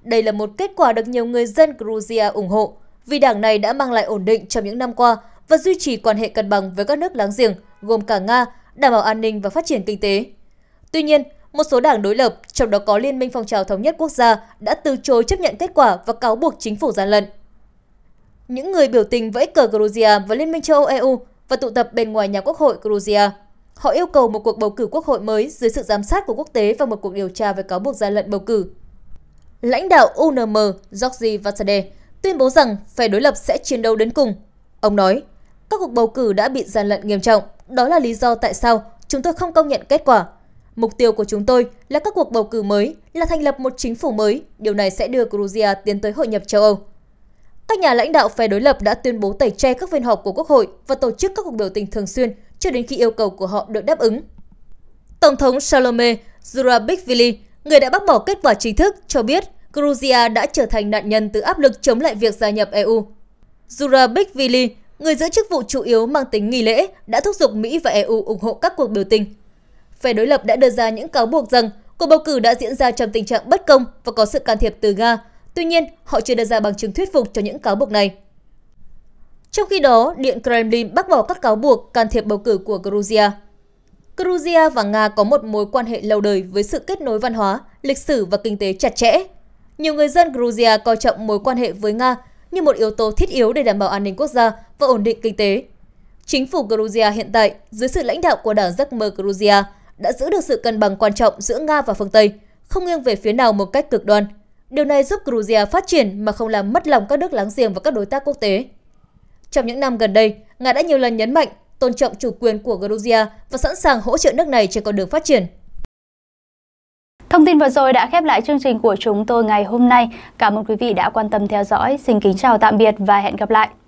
Đây là một kết quả được nhiều người dân Georgia ủng hộ, vì đảng này đã mang lại ổn định trong những năm qua và duy trì quan hệ cân bằng với các nước láng giềng, gồm cả Nga, đảm bảo an ninh và phát triển kinh tế. Tuy nhiên, một số đảng đối lập, trong đó có Liên minh Phong trào Thống nhất Quốc gia, đã từ chối chấp nhận kết quả và cáo buộc chính phủ gian lận. Những người biểu tình vẫy cờ Georgia và Liên minh châu Âu EU và tụ tập bên ngoài nhà quốc hội Georgia. Họ yêu cầu một cuộc bầu cử quốc hội mới dưới sự giám sát của quốc tế và một cuộc điều tra về cáo buộc gian lận bầu cử. Lãnh đạo UNM Georgi Vassade tuyên bố rằng phe đối lập sẽ chiến đấu đến cùng. Ông nói, các cuộc bầu cử đã bị gian lận nghiêm trọng, đó là lý do tại sao chúng tôi không công nhận kết quả. Mục tiêu của chúng tôi là các cuộc bầu cử mới, là thành lập một chính phủ mới. Điều này sẽ đưa Georgia tiến tới hội nhập châu Âu. Các nhà lãnh đạo phe đối lập đã tuyên bố tẩy chay các phiên họp của Quốc hội và tổ chức các cuộc biểu tình thường xuyên cho đến khi yêu cầu của họ được đáp ứng. Tổng thống Salome Zurabishvili, người đã bác bỏ kết quả chính thức, cho biết Georgia đã trở thành nạn nhân từ áp lực chống lại việc gia nhập EU. Zurabishvili, người giữ chức vụ chủ yếu mang tính nghi lễ, đã thúc giục Mỹ và EU ủng hộ các cuộc biểu tình Phe đối lập đã đưa ra những cáo buộc rằng cuộc bầu cử đã diễn ra trong tình trạng bất công và có sự can thiệp từ Nga. Tuy nhiên, họ chưa đưa ra bằng chứng thuyết phục cho những cáo buộc này. Trong khi đó, Điện Kremlin bác bỏ các cáo buộc can thiệp bầu cử của Georgia. Georgia và Nga có một mối quan hệ lâu đời với sự kết nối văn hóa, lịch sử và kinh tế chặt chẽ. Nhiều người dân Georgia coi trọng mối quan hệ với Nga như một yếu tố thiết yếu để đảm bảo an ninh quốc gia và ổn định kinh tế. Chính phủ Georgia hiện tại, dưới sự lãnh đạo của Đảng Giấc mơ Georgia, đã giữ được sự cân bằng quan trọng giữa Nga và phương Tây, không nghiêng về phía nào một cách cực đoan. Điều này giúp Georgia phát triển mà không làm mất lòng các nước láng giềng và các đối tác quốc tế. Trong những năm gần đây, Nga đã nhiều lần nhấn mạnh tôn trọng chủ quyền của Georgia và sẵn sàng hỗ trợ nước này trên con đường phát triển. Thông tin vừa rồi đã khép lại chương trình của chúng tôi ngày hôm nay. Cảm ơn quý vị đã quan tâm theo dõi. Xin kính chào tạm biệt và hẹn gặp lại.